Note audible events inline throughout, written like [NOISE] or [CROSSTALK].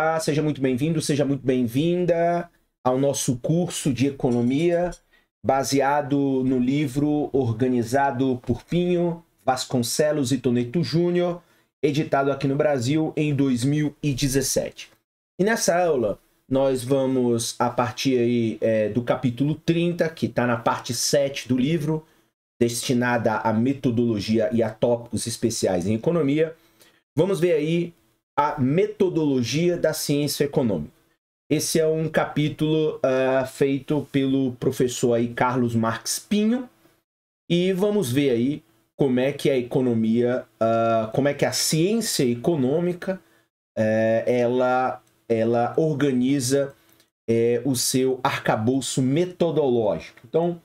Olá, seja muito bem-vindo, seja muito bem-vinda ao nosso curso de economia baseado no livro organizado por Pinho, Vasconcelos e Toneto Júnior, editado aqui no Brasil em 2017. E nessa aula nós vamos, a partir aí, é, do capítulo 30, que está na parte 7 do livro, destinada à metodologia e a tópicos especiais em economia, vamos ver aí a metodologia da ciência econômica. Esse é um capítulo uh, feito pelo professor aí Carlos Marx Pinho e vamos ver aí como é que a economia, uh, como é que a ciência econômica uh, ela, ela organiza eh, o seu arcabouço metodológico. Então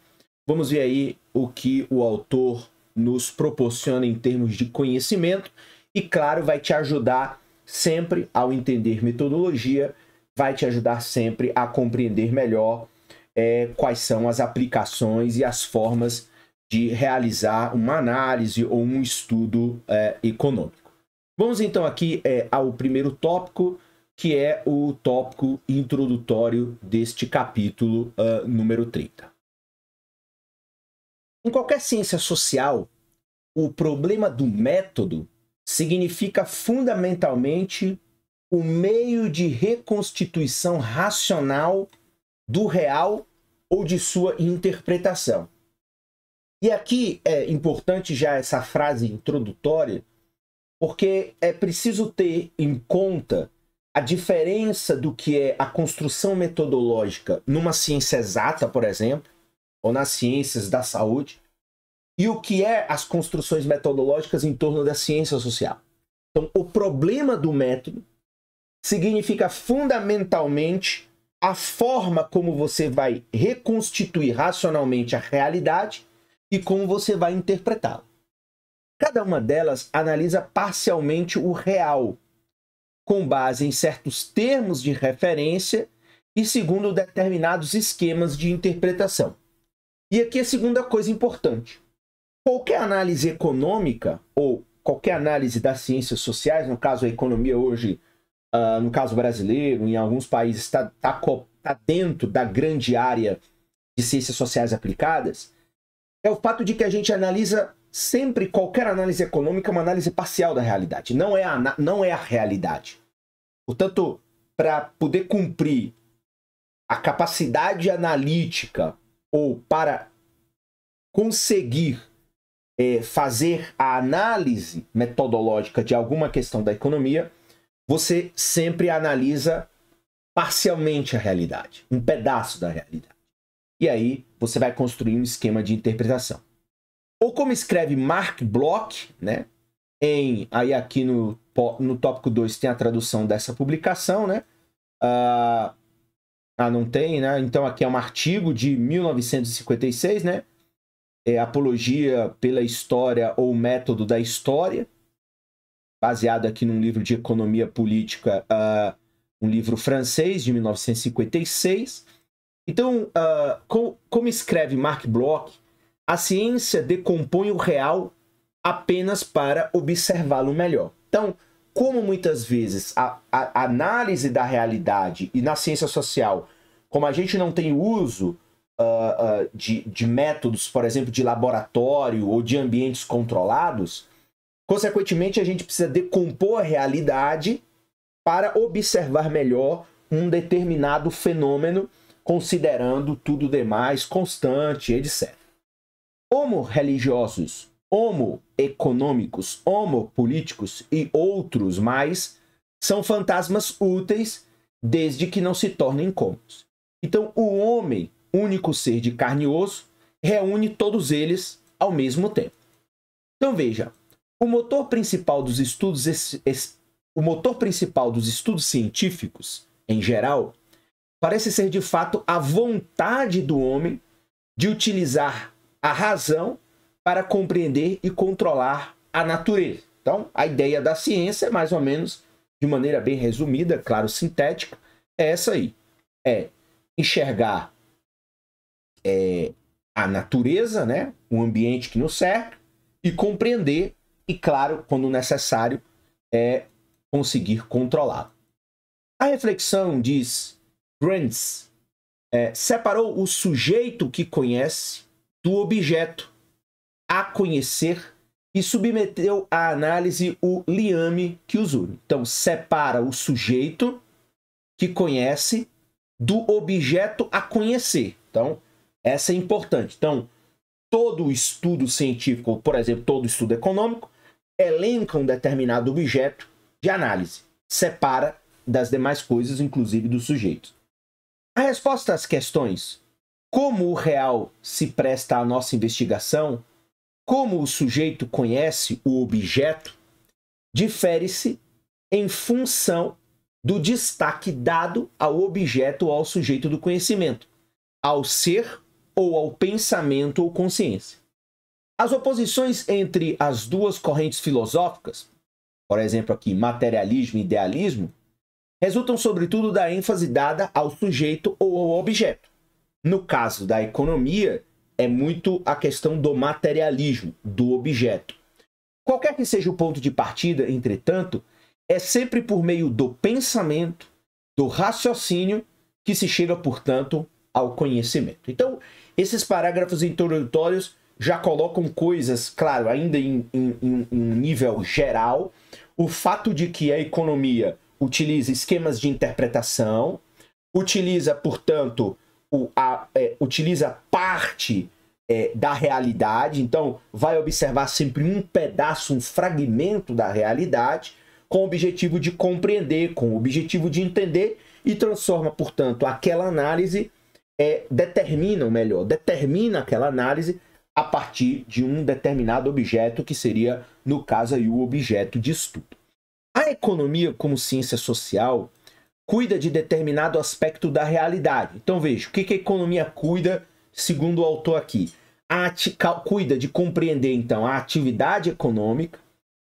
vamos ver aí o que o autor nos proporciona em termos de conhecimento e claro vai te ajudar sempre ao entender metodologia, vai te ajudar sempre a compreender melhor é, quais são as aplicações e as formas de realizar uma análise ou um estudo é, econômico. Vamos então aqui é, ao primeiro tópico, que é o tópico introdutório deste capítulo uh, número 30. Em qualquer ciência social, o problema do método significa fundamentalmente o meio de reconstituição racional do real ou de sua interpretação. E aqui é importante já essa frase introdutória, porque é preciso ter em conta a diferença do que é a construção metodológica numa ciência exata, por exemplo, ou nas ciências da saúde, e o que é as construções metodológicas em torno da ciência social. Então, o problema do método significa fundamentalmente a forma como você vai reconstituir racionalmente a realidade e como você vai interpretá-la. Cada uma delas analisa parcialmente o real, com base em certos termos de referência e segundo determinados esquemas de interpretação. E aqui a segunda coisa importante. Qualquer análise econômica ou qualquer análise das ciências sociais, no caso a economia hoje, uh, no caso brasileiro, em alguns países, está tá, tá, tá dentro da grande área de ciências sociais aplicadas, é o fato de que a gente analisa sempre qualquer análise econômica uma análise parcial da realidade, não é a, não é a realidade. Portanto, para poder cumprir a capacidade analítica ou para conseguir é, fazer a análise metodológica de alguma questão da economia, você sempre analisa parcialmente a realidade, um pedaço da realidade. E aí você vai construir um esquema de interpretação. Ou como escreve Mark Bloch, né? Em, aí aqui no, no tópico 2 tem a tradução dessa publicação, né? Ah, ah, não tem, né? Então aqui é um artigo de 1956, né? é, apologia pela história ou método da história, baseado aqui num livro de economia política, uh, um livro francês de 1956. Então, uh, como escreve Mark Bloch, a ciência decompõe o real apenas para observá-lo melhor. Então, como muitas vezes a, a, análise da realidade e na ciência social, como a gente não tem uso uh, de, de métodos, por exemplo, de laboratório ou de ambientes controlados, consequentemente a gente precisa decompor a realidade para observar melhor um determinado fenômeno, considerando tudo demais constante, etc. Homo religiosos, homo econômicos, homo políticos e outros mais são fantasmas úteis desde que não se tornem cômodos. Então, o homem único ser de carne e osso, reúne todos eles ao mesmo tempo. Então veja, o motor principal dos estudos o motor principal dos estudos científicos, em geral, parece ser de fato a vontade do homem de utilizar a razão para compreender e controlar a natureza. Então, a ideia da ciência mais ou menos, de maneira bem resumida, claro, sintética, é essa aí. É enxergar é, a natureza, né, o ambiente que nos cerca, e compreender, e claro, quando necessário, é conseguir controlá-lo. A reflexão diz: Grants é, separou o sujeito que conhece do objeto a conhecer e submeteu à análise o liame que os une. Então, separa o sujeito que conhece do objeto a conhecer. Então, essa é importante. Então, todo estudo científico, por exemplo, todo estudo econômico, elenca um determinado objeto de análise, separa das demais coisas, inclusive do sujeito. A resposta às questões como o real se presta à nossa investigação, como o sujeito conhece o objeto, difere-se em função do destaque dado ao objeto ou ao sujeito do conhecimento, ao ser ou ao pensamento ou consciência. As oposições entre as duas correntes filosóficas, por exemplo, aqui materialismo e idealismo, resultam sobretudo da ênfase dada ao sujeito ou ao objeto. No caso da economia, é muito a questão do materialismo, do objeto. Qualquer que seja o ponto de partida, entretanto, é sempre por meio do pensamento, do raciocínio, que se chega, portanto, ao conhecimento. Então, esses parágrafos introdutórios já colocam coisas, claro, ainda em, em, em, nível geral, o fato de que a economia utiliza esquemas de interpretação, utiliza, portanto, o, a, é, utiliza parte é, da realidade, então vai observar sempre um pedaço, um fragmento da realidade, com o objetivo de compreender, com o objetivo de entender, e transforma, portanto, aquela análise é, determinam, melhor, determina aquela análise a partir de um determinado objeto, que seria, no caso, aí, o objeto de estudo. A economia, como ciência social, cuida de determinado aspecto da realidade. Então veja, o que, que a economia cuida, segundo o autor aqui? A cuida de compreender, então, a atividade econômica,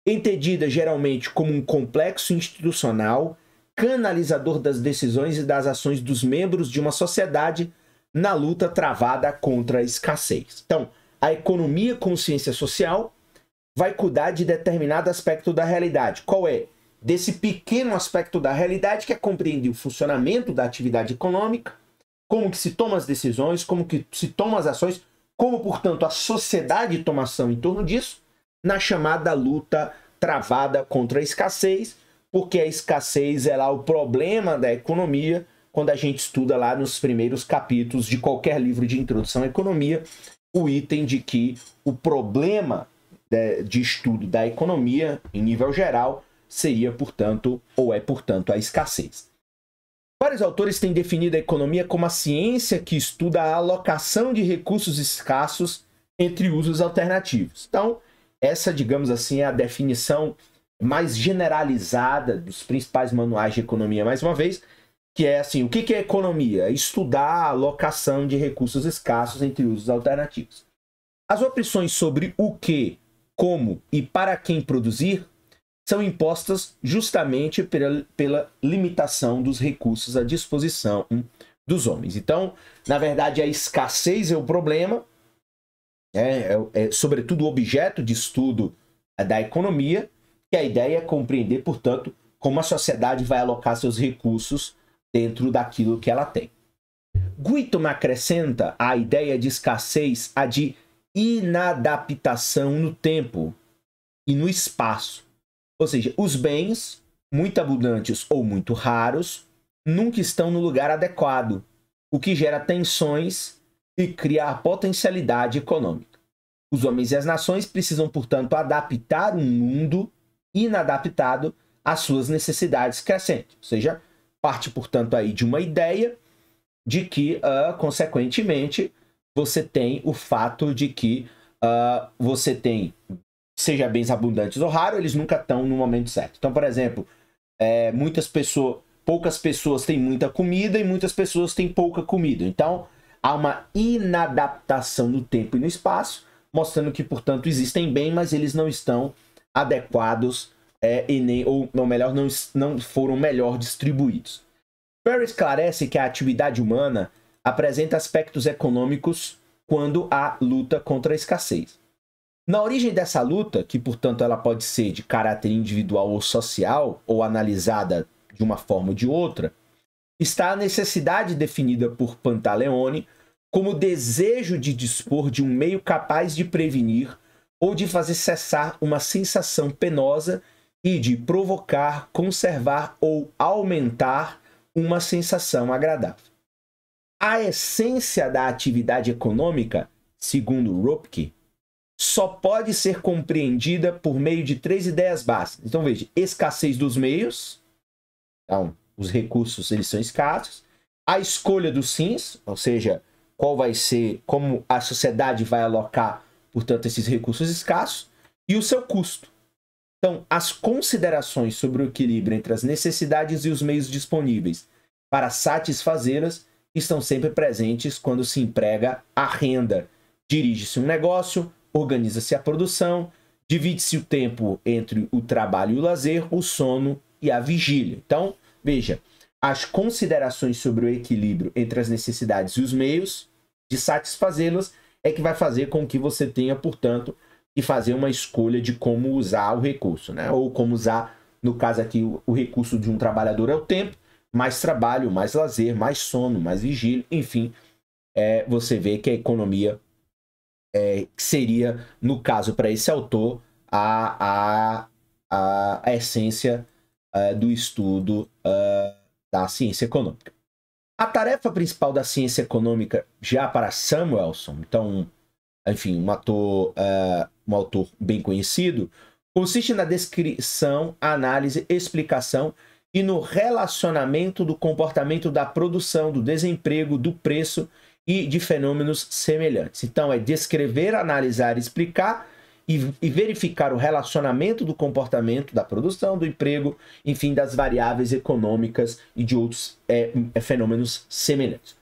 entendida geralmente como um complexo institucional canalizador das decisões e das ações dos membros de uma sociedade na luta travada contra a escassez. Então, a economia consciência social vai cuidar de determinado aspecto da realidade. Qual é? Desse pequeno aspecto da realidade que é compreender o funcionamento da atividade econômica, como que se toma as decisões, como que se toma as ações, como, portanto, a sociedade toma ação em torno disso, na chamada luta travada contra a escassez, porque a escassez é lá o problema da economia, quando a gente estuda lá nos primeiros capítulos de qualquer livro de introdução à economia, o item de que o problema de estudo da economia em nível geral seria, portanto, ou é, portanto, a escassez. Vários autores têm definido a economia como a ciência que estuda a alocação de recursos escassos entre usos alternativos. Então, essa, digamos assim, é a definição mais generalizada dos principais manuais de economia, mais uma vez, que é assim, o que é economia? É estudar a alocação de recursos escassos entre usos alternativos. As opções sobre o que, como e para quem produzir são impostas justamente pela, pela limitação dos recursos à disposição dos homens. Então, na verdade, a escassez é o problema, é, é, é sobretudo o objeto de estudo da economia, que a ideia é compreender, portanto, como a sociedade vai alocar seus recursos dentro daquilo que ela tem. Guitton acrescenta a ideia de escassez a de inadaptação no tempo e no espaço. Ou seja, os bens, muito abundantes ou muito raros, nunca estão no lugar adequado, o que gera tensões e cria a potencialidade econômica. Os homens e as nações precisam, portanto, adaptar um mundo inadaptado às suas necessidades crescentes. Ou seja, parte, portanto, aí de uma ideia de que, uh, consequentemente, você tem o fato de que uh, você tem, seja bens abundantes ou raros, eles nunca estão no momento certo. Então, por exemplo, é, muitas pessoas, poucas pessoas têm muita comida e muitas pessoas têm pouca comida. Então, há uma inadaptação no tempo e no espaço, mostrando que, portanto, existem bens, mas eles não estão adequados é, e nem, ou melhor, não, não foram melhor distribuídos. Perry esclarece que a atividade humana apresenta aspectos econômicos quando há luta contra a escassez. Na origem dessa luta, que portanto ela pode ser de caráter individual ou social, ou analisada de uma forma ou de outra, está a necessidade definida por Pantaleone como desejo de dispor de um meio capaz de prevenir ou de fazer cessar uma sensação penosa e de provocar, conservar ou aumentar uma sensação agradável. A essência da atividade econômica, segundo Ropke, só pode ser compreendida por meio de três ideias básicas. Então veja, escassez dos meios, então os recursos eles são escassos, a escolha dos sims, ou seja, qual vai ser, como a sociedade vai alocar portanto, esses recursos escassos, e o seu custo. Então, as considerações sobre o equilíbrio entre as necessidades e os meios disponíveis para satisfazê-las estão sempre presentes quando se emprega a renda. Dirige-se um negócio, organiza-se a produção, divide-se o tempo entre o trabalho e o lazer, o sono e a vigília. Então, veja, as considerações sobre o equilíbrio entre as necessidades e os meios de satisfazê-las é que vai fazer com que você tenha, portanto, que fazer uma escolha de como usar o recurso, né? Ou como usar, no caso aqui, o recurso de um trabalhador é o tempo, mais trabalho, mais lazer, mais sono, mais vigília, enfim, é, você vê que a economia é, seria, no caso para esse autor, a, a, a, essência uh, do estudo uh, da ciência econômica. A tarefa principal da ciência econômica já para Samuelson, então, enfim, um, ator, uh, um autor bem conhecido, consiste na descrição, análise, explicação e no relacionamento do comportamento da produção, do desemprego, do preço e de fenômenos semelhantes. Então, é descrever, analisar, explicar e, e verificar o relacionamento do comportamento da produção, do emprego, enfim, das variáveis econômicas e de outros é, é, fenômenos semelhantes.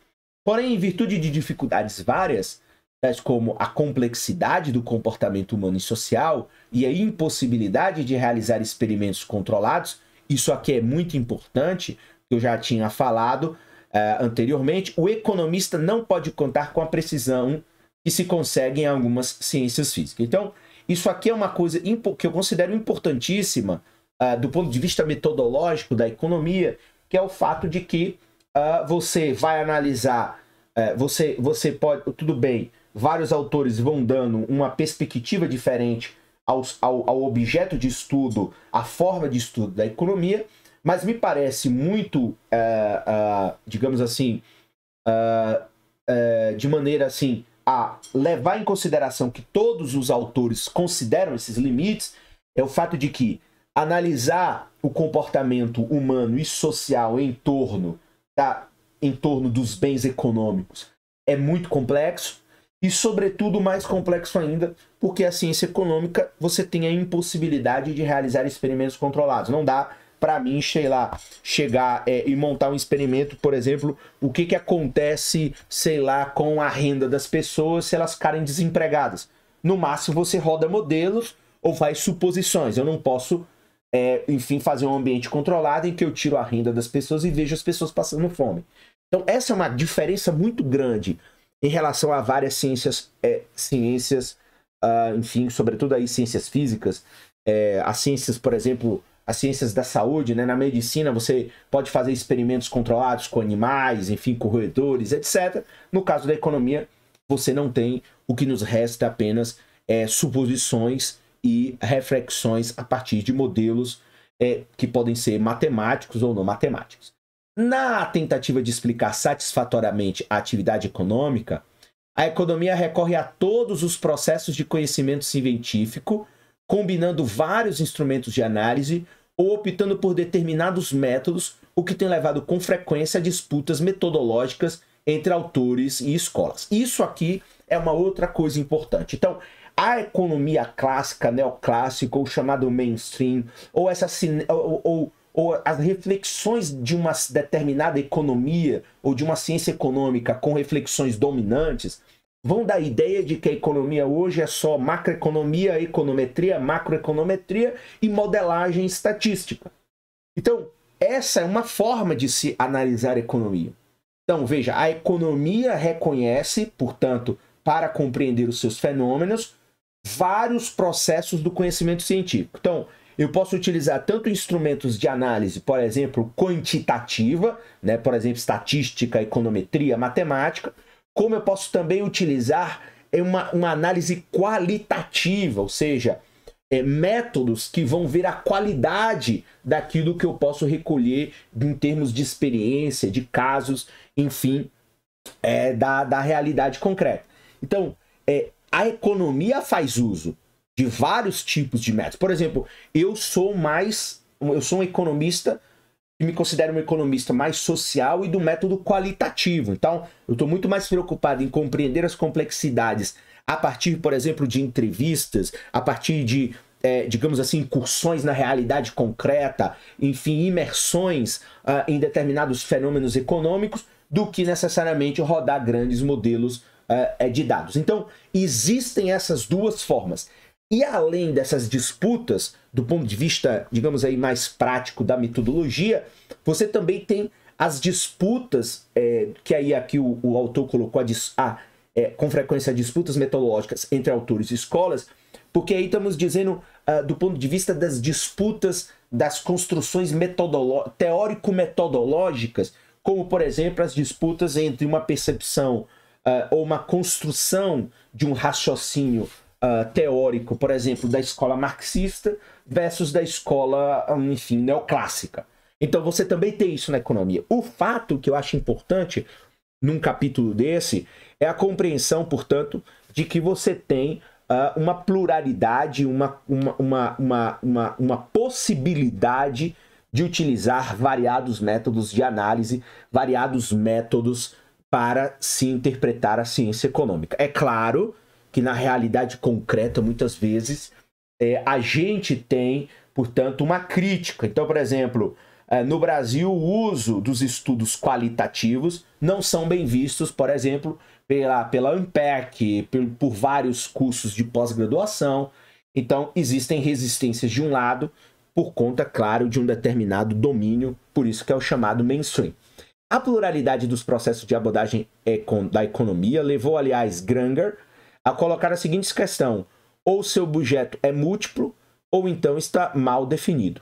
Porém, em virtude de dificuldades várias, tais como a complexidade do comportamento humano e social e a impossibilidade de realizar experimentos controlados, isso aqui é muito importante, que eu já tinha falado é, anteriormente, o economista não pode contar com a precisão que se consegue em algumas ciências físicas. Então, isso aqui é uma coisa que eu considero importantíssima uh, do ponto de vista metodológico da economia, que é o fato de que uh, você vai analisar, uh, você, você pode, tudo bem, vários autores vão dando uma perspectiva diferente ao, ao objeto de estudo, à forma de estudo da economia, mas me parece muito, eh, ah, digamos assim, eh, de maneira assim, a levar em consideração que todos os autores consideram esses limites é o fato de que analisar o comportamento humano e social em torno da em torno dos bens econômicos é muito complexo e sobretudo mais complexo ainda porque a ciência econômica você tem a impossibilidade de realizar experimentos controlados não dá para mim, sei lá, chegar é, e montar um experimento, por exemplo, o que, que acontece, sei lá, com a renda das pessoas se elas ficarem desempregadas. No máximo, você roda modelos ou faz suposições. Eu não posso, é, enfim, fazer um ambiente controlado em que eu tiro a renda das pessoas e vejo as pessoas passando fome. Então, essa é uma diferença muito grande em relação a várias ciências, é, ciências uh, enfim, sobretudo aí ciências físicas, é, as ciências, por exemplo, as ciências da saúde, né? na medicina você pode fazer experimentos controlados com animais, enfim, com roedores, etc. No caso da economia, você não tem, o que nos resta apenas é, suposições e reflexões a partir de modelos é, que podem ser matemáticos ou não matemáticos. Na tentativa de explicar satisfatoriamente a atividade econômica, a economia recorre a todos os processos de conhecimento científico combinando vários instrumentos de análise ou optando por determinados métodos, o que tem levado com frequência a disputas metodológicas entre autores e escolas. Isso aqui é uma outra coisa importante. Então, a economia clássica, neoclássica, ou chamado mainstream, ou, essa, ou, ou, ou as reflexões de uma determinada economia ou de uma ciência econômica com reflexões dominantes, vão dar a ideia de que a economia hoje é só macroeconomia, econometria, macroeconometria e modelagem estatística. Então, essa é uma forma de se analisar a economia. Então, veja, a economia reconhece, portanto, para compreender os seus fenômenos, vários processos do conhecimento científico. Então, eu posso utilizar tanto instrumentos de análise, por exemplo, quantitativa, né, por exemplo, estatística, econometria, matemática, como eu posso também utilizar uma, uma análise qualitativa, ou seja, é, métodos que vão ver a qualidade daquilo que eu posso recolher em termos de experiência, de casos, enfim, é, da, da realidade concreta. Então, é, a economia faz uso de vários tipos de métodos. Por exemplo, eu sou mais, eu sou um economista que me considero um economista mais social e do método qualitativo. Então, eu estou muito mais preocupado em compreender as complexidades a partir, por exemplo, de entrevistas, a partir de, é, digamos assim, incursões na realidade concreta, enfim, imersões uh, em determinados fenômenos econômicos, do que necessariamente rodar grandes modelos uh, de dados. Então, existem essas duas formas. E além dessas disputas, do ponto de vista, digamos aí, mais prático da metodologia, você também tem as disputas, é, que aí aqui o, o autor colocou a, a é, com frequência disputas metodológicas entre autores e escolas, porque aí estamos dizendo uh, do ponto de vista das disputas das construções teórico-metodológicas, como por exemplo as disputas entre uma percepção uh, ou uma construção de um raciocínio uh, teórico, por exemplo, da escola marxista versus da escola, hum, enfim, neoclássica. Então você também tem isso na economia. O fato que eu acho importante num capítulo desse é a compreensão, portanto, de que você tem uh, uma pluralidade, uma, uma, uma, uma, uma, uma possibilidade de utilizar variados métodos de análise, variados métodos para se interpretar a ciência econômica. É claro que na realidade concreta, muitas vezes, é, a gente tem, portanto, uma crítica. Então, por exemplo, é, no Brasil, o uso dos estudos qualitativos não são bem vistos, por exemplo, pela, pela ANPEC, por, por vários cursos de pós-graduação. Então, existem resistências de um lado, por conta, claro, de um determinado domínio, por isso que é o chamado mainstream. A pluralidade dos processos de abordagem da economia levou, aliás, Granger a colocar a seguinte questão: ou seu objeto é múltiplo, ou então está mal definido.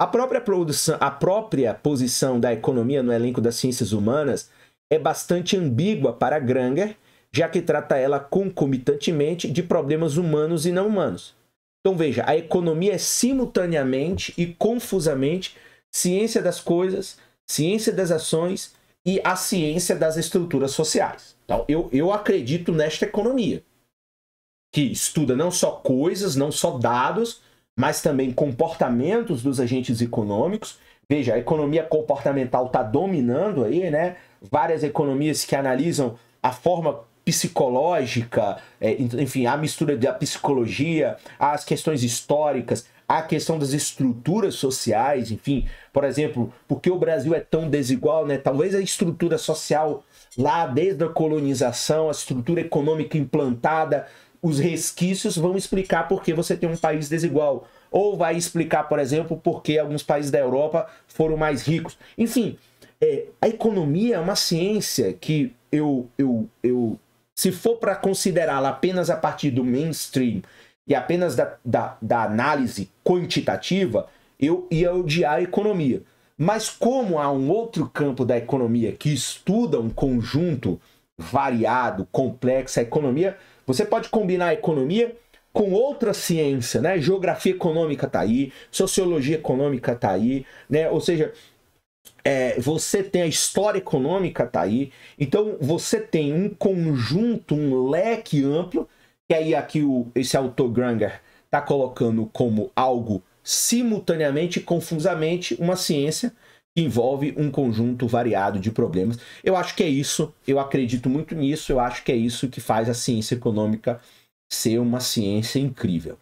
A própria, produção, a própria posição da economia no elenco das ciências humanas é bastante ambígua para Granger, já que trata ela concomitantemente de problemas humanos e não humanos. Então veja, a economia é simultaneamente e confusamente ciência das coisas, ciência das ações, e a ciência das estruturas sociais. Então, eu, eu acredito nesta economia, que estuda não só coisas, não só dados, mas também comportamentos dos agentes econômicos. Veja, a economia comportamental está dominando aí, né? Várias economias que analisam a forma psicológica, é, enfim, a mistura da psicologia, as questões históricas, a questão das estruturas sociais, enfim, por exemplo, porque o Brasil é tão desigual, né? Talvez a estrutura social lá desde a colonização, a estrutura econômica implantada, os resquícios vão explicar por que você tem um país desigual. Ou vai explicar, por exemplo, por que alguns países da Europa foram mais ricos. Enfim, é, a economia é uma ciência que eu, eu, eu se for para considerá-la apenas a partir do mainstream, e apenas da, da, da análise quantitativa, eu ia odiar a economia. Mas como há um outro campo da economia que estuda um conjunto variado, complexo, a economia, você pode combinar a economia com outra ciência, né? Geografia econômica tá aí, sociologia econômica tá aí, né? Ou seja, é, você tem a história econômica tá aí, então você tem um conjunto, um leque amplo que aí aqui o, esse autor Granger está colocando como algo simultaneamente e confusamente uma ciência que envolve um conjunto variado de problemas. Eu acho que é isso, eu acredito muito nisso, eu acho que é isso que faz a ciência econômica ser uma ciência incrível.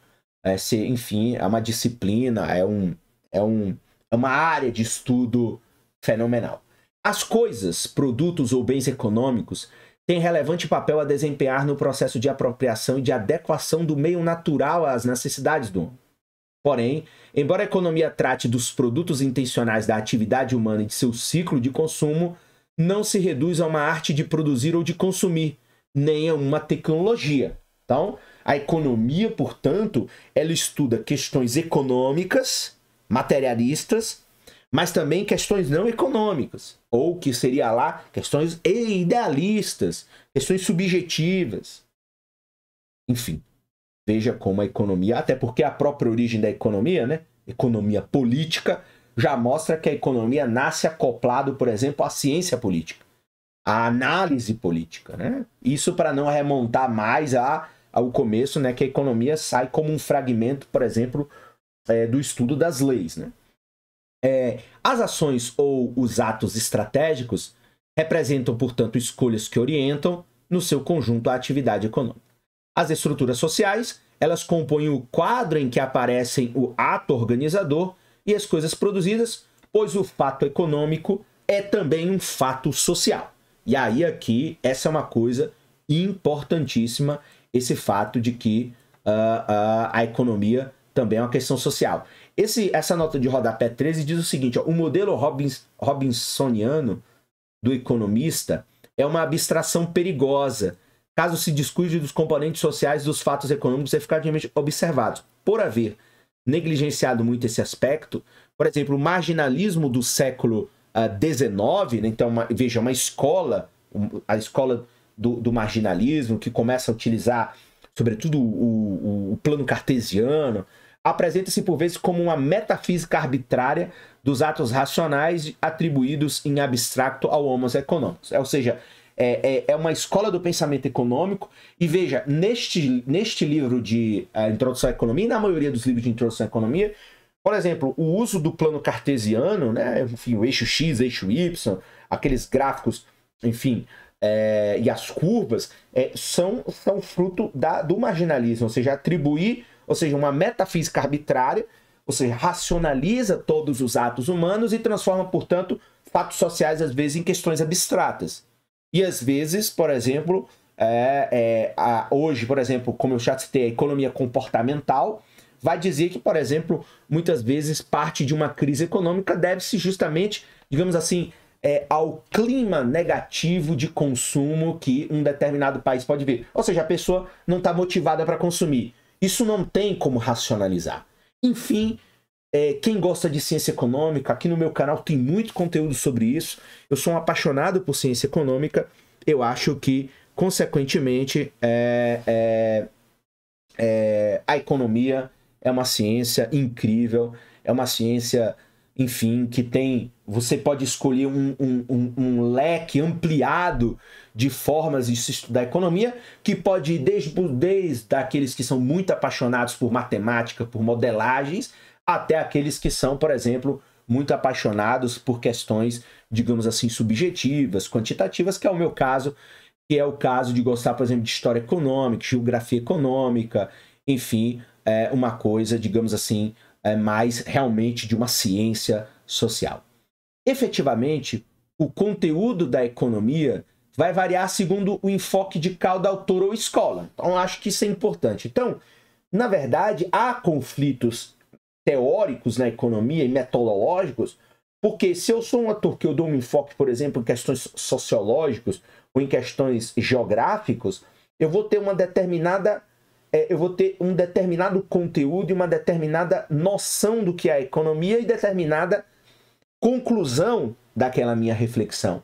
É ser, enfim, é uma disciplina, é, um, é, um, é uma área de estudo fenomenal. As coisas, produtos ou bens econômicos tem relevante papel a desempenhar no processo de apropriação e de adequação do meio natural às necessidades do homem. Porém, embora a economia trate dos produtos intencionais da atividade humana e de seu ciclo de consumo, não se reduz a uma arte de produzir ou de consumir, nem a uma tecnologia. Então, a economia, portanto, ela estuda questões econômicas, materialistas, mas também questões não econômicas, ou que seria lá questões idealistas, questões subjetivas. Enfim, veja como a economia, até porque a própria origem da economia, né? Economia política, já mostra que a economia nasce acoplado, por exemplo, à ciência política, à análise política, né? Isso para não remontar mais a, ao começo, né? Que a economia sai como um fragmento, por exemplo, é, do estudo das leis, né? É, as ações ou os atos estratégicos representam, portanto, escolhas que orientam, no seu conjunto, a atividade econômica. As estruturas sociais, elas compõem o quadro em que aparecem o ato organizador e as coisas produzidas, pois o fato econômico é também um fato social. E aí aqui, essa é uma coisa importantíssima, esse fato de que uh, uh, a economia também é uma questão social. Esse, essa nota de rodapé 13 diz o seguinte: ó, o modelo Robinsoniano do economista é uma abstração perigosa, caso se descuide dos componentes sociais dos fatos econômicos eficazmente observados. Por haver negligenciado muito esse aspecto, por exemplo, o marginalismo do século XIX, ah, né, então uma, veja, uma escola, a escola do, do, marginalismo, que começa a utilizar, sobretudo, o, o, o plano cartesiano, apresenta-se por vezes como uma metafísica arbitrária dos atos racionais atribuídos em abstracto ao homo econômicos. Ou seja, é, é, é, uma escola do pensamento econômico. E veja, neste, neste livro de uh, Introdução à Economia, e na maioria dos livros de Introdução à Economia, por exemplo, o uso do plano cartesiano, né? enfim, o eixo X, eixo Y, aqueles gráficos, enfim, é, e as curvas, é, são, são fruto da, do marginalismo, ou seja, atribuir ou seja, uma metafísica arbitrária, ou seja, racionaliza todos os atos humanos e transforma, portanto, fatos sociais, às vezes, em questões abstratas. E às vezes, por exemplo, é, é, a, hoje, por exemplo, como eu já citei, a economia comportamental vai dizer que, por exemplo, muitas vezes parte de uma crise econômica deve-se justamente, digamos assim, é, ao clima negativo de consumo que um determinado país pode ver. Ou seja, a pessoa não está motivada para consumir. Isso não tem como racionalizar. Enfim, é, quem gosta de ciência econômica, aqui no meu canal tem muito conteúdo sobre isso. Eu sou um apaixonado por ciência econômica. Eu acho que, consequentemente, é, é, é a economia é uma ciência incrível, é uma ciência, enfim, que tem. Você pode escolher um, um, um, um leque ampliado de formas de se estudar economia, que pode ir desde, desde aqueles que são muito apaixonados por matemática, por modelagens, até aqueles que são, por exemplo, muito apaixonados por questões, digamos assim, subjetivas, quantitativas, que é o meu caso, que é o caso de gostar, por exemplo, de história econômica, geografia econômica, enfim, é uma coisa, digamos assim, é mais realmente de uma ciência social. Efetivamente, o conteúdo da economia vai variar segundo o enfoque de cada autor ou escola. Então, acho que isso é importante. Então, na verdade, há conflitos teóricos na economia e metodológicos, porque se eu sou um ator que eu dou um enfoque, por exemplo, em questões sociológicas ou em questões geográficas, eu vou ter uma determinada é, eu vou ter um determinado conteúdo e uma determinada noção do que é a economia e determinada conclusão daquela minha reflexão.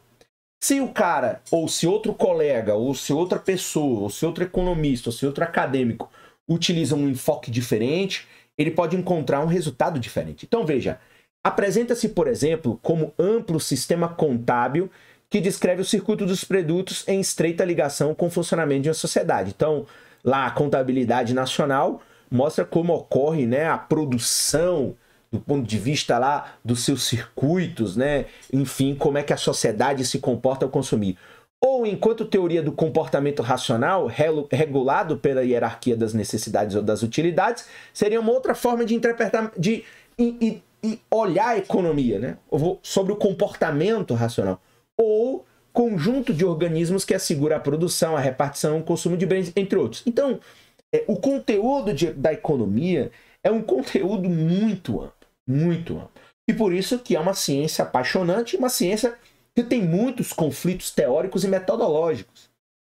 Se o cara, ou se outro colega, ou se outra pessoa, ou se outro economista, ou se outro acadêmico utiliza um enfoque diferente, ele pode encontrar um resultado diferente. Então veja, apresenta-se, por exemplo, como amplo sistema contábil que descreve o circuito dos produtos em estreita ligação com o funcionamento de uma sociedade. Então, lá a contabilidade nacional mostra como ocorre né, a produção, do ponto de vista lá dos seus circuitos, né? Enfim, como é que a sociedade se comporta ao consumir. Ou enquanto teoria do comportamento racional, regulado pela hierarquia das necessidades ou das utilidades, seria uma outra forma de interpretar, de, de, de olhar a economia, né? Sobre o comportamento racional. Ou conjunto de organismos que assegura a produção, a repartição, o consumo de bens, entre outros. Então, é, o conteúdo de, da economia é um conteúdo muito amplo muito amplo. E por isso que é uma ciência apaixonante, uma ciência que tem muitos conflitos teóricos e metodológicos.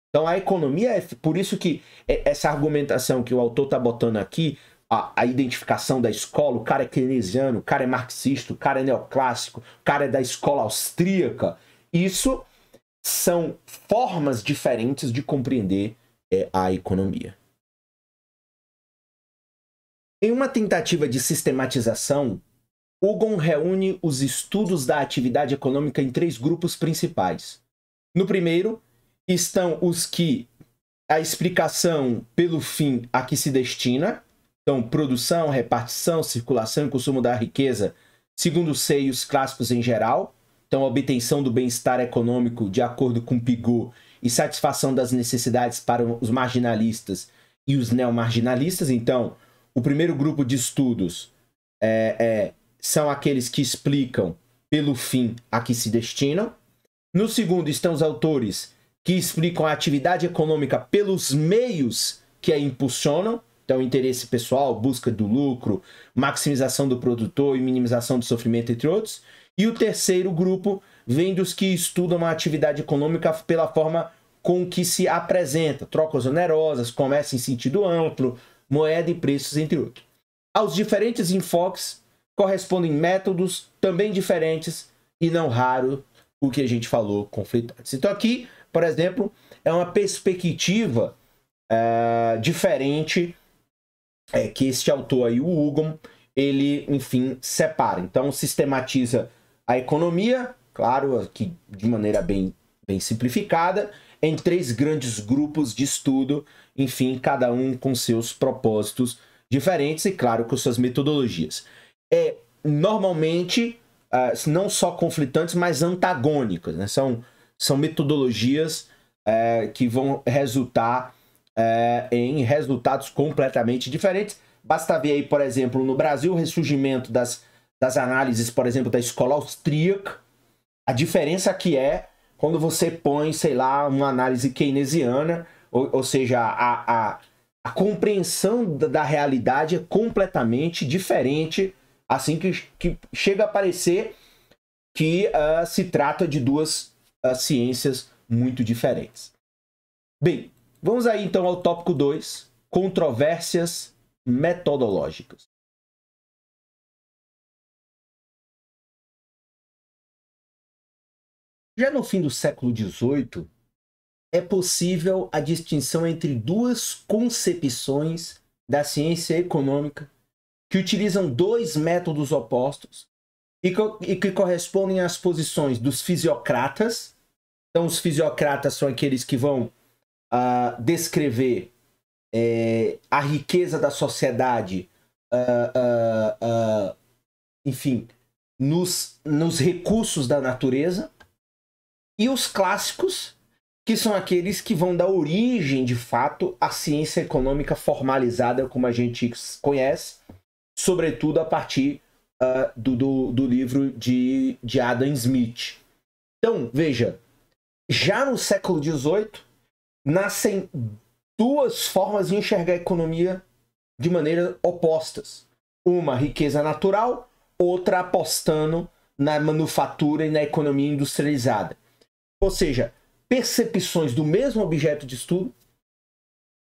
Então a economia é por isso que é, essa argumentação que o autor está botando aqui, a, a, identificação da escola, o cara é keynesiano, o cara é marxista, o cara é neoclássico, o cara é da escola austríaca, isso são formas diferentes de compreender é, a economia. Em uma tentativa de sistematização, Ugon reúne os estudos da atividade econômica em três grupos principais. No primeiro, estão os que a explicação pelo fim a que se destina, então produção, repartição, circulação e consumo da riqueza, segundo os seios clássicos em geral, então obtenção do bem-estar econômico de acordo com Pigou e satisfação das necessidades para os marginalistas e os neomarginalistas, então o primeiro grupo de estudos é, é, são aqueles que explicam pelo fim a que se destinam. No segundo estão os autores que explicam a atividade econômica pelos meios que a impulsionam. Então, interesse pessoal, busca do lucro, maximização do produtor e minimização do sofrimento, entre outros. E o terceiro grupo vem dos que estudam a atividade econômica pela forma com que se apresenta, trocas onerosas, comércio em sentido amplo, moeda e preços, entre outros. Aos diferentes enfoques correspondem métodos também diferentes e não raro o que a gente falou conflitados. Então aqui, por exemplo, é uma perspectiva uh, diferente é, que este autor aí, o Hugo, ele, enfim, separa. Então sistematiza a economia, claro, aqui de maneira bem, bem simplificada, em três grandes grupos de estudo enfim, cada um com seus propósitos diferentes e, claro, com suas metodologias. É normalmente uh, não só conflitantes, mas antagônicas, né? São, são metodologias uh, que vão resultar uh, em resultados completamente diferentes. Basta ver aí, por exemplo, no Brasil, o ressurgimento das, das análises, por exemplo, da escola austríaca, a diferença que é quando você põe, sei lá, uma análise keynesiana ou, ou seja, a, a, a compreensão da, da, realidade é completamente diferente, assim que, que chega a parecer que uh, se trata de duas uh, ciências muito diferentes. Bem, vamos aí então ao tópico 2, controvérsias metodológicas. Já no fim do século XVIII, é possível a distinção entre duas concepções da ciência econômica que utilizam dois métodos opostos e que, e que correspondem às posições dos fisiocratas. Então, os fisiocratas são aqueles que vão uh, descrever é, a riqueza da sociedade, uh, enfim, nos, nos recursos da natureza, e os clássicos, que são aqueles que vão dar origem, de fato, à ciência econômica formalizada como a gente conhece, sobretudo a partir uh, do, do, do, livro de, de Adam Smith. Então, veja, já no século XVIII, nascem duas formas de enxergar a economia de maneiras opostas. Uma, riqueza natural, outra apostando na manufatura e na economia industrializada. Ou seja, percepções do mesmo objeto de estudo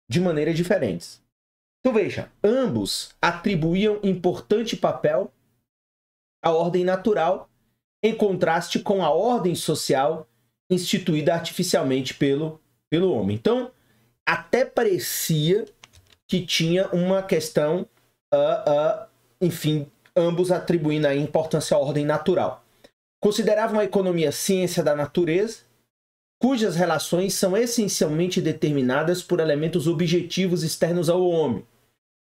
de maneiras diferentes. Então veja, ambos atribuíam importante papel à ordem natural, em contraste com a ordem social instituída artificialmente pelo, pelo homem. Então, até parecia que tinha uma questão, uh, uh, enfim, ambos atribuindo a importância à ordem natural. Consideravam a economia ciência da natureza, cujas relações são essencialmente determinadas por elementos objetivos externos ao homem.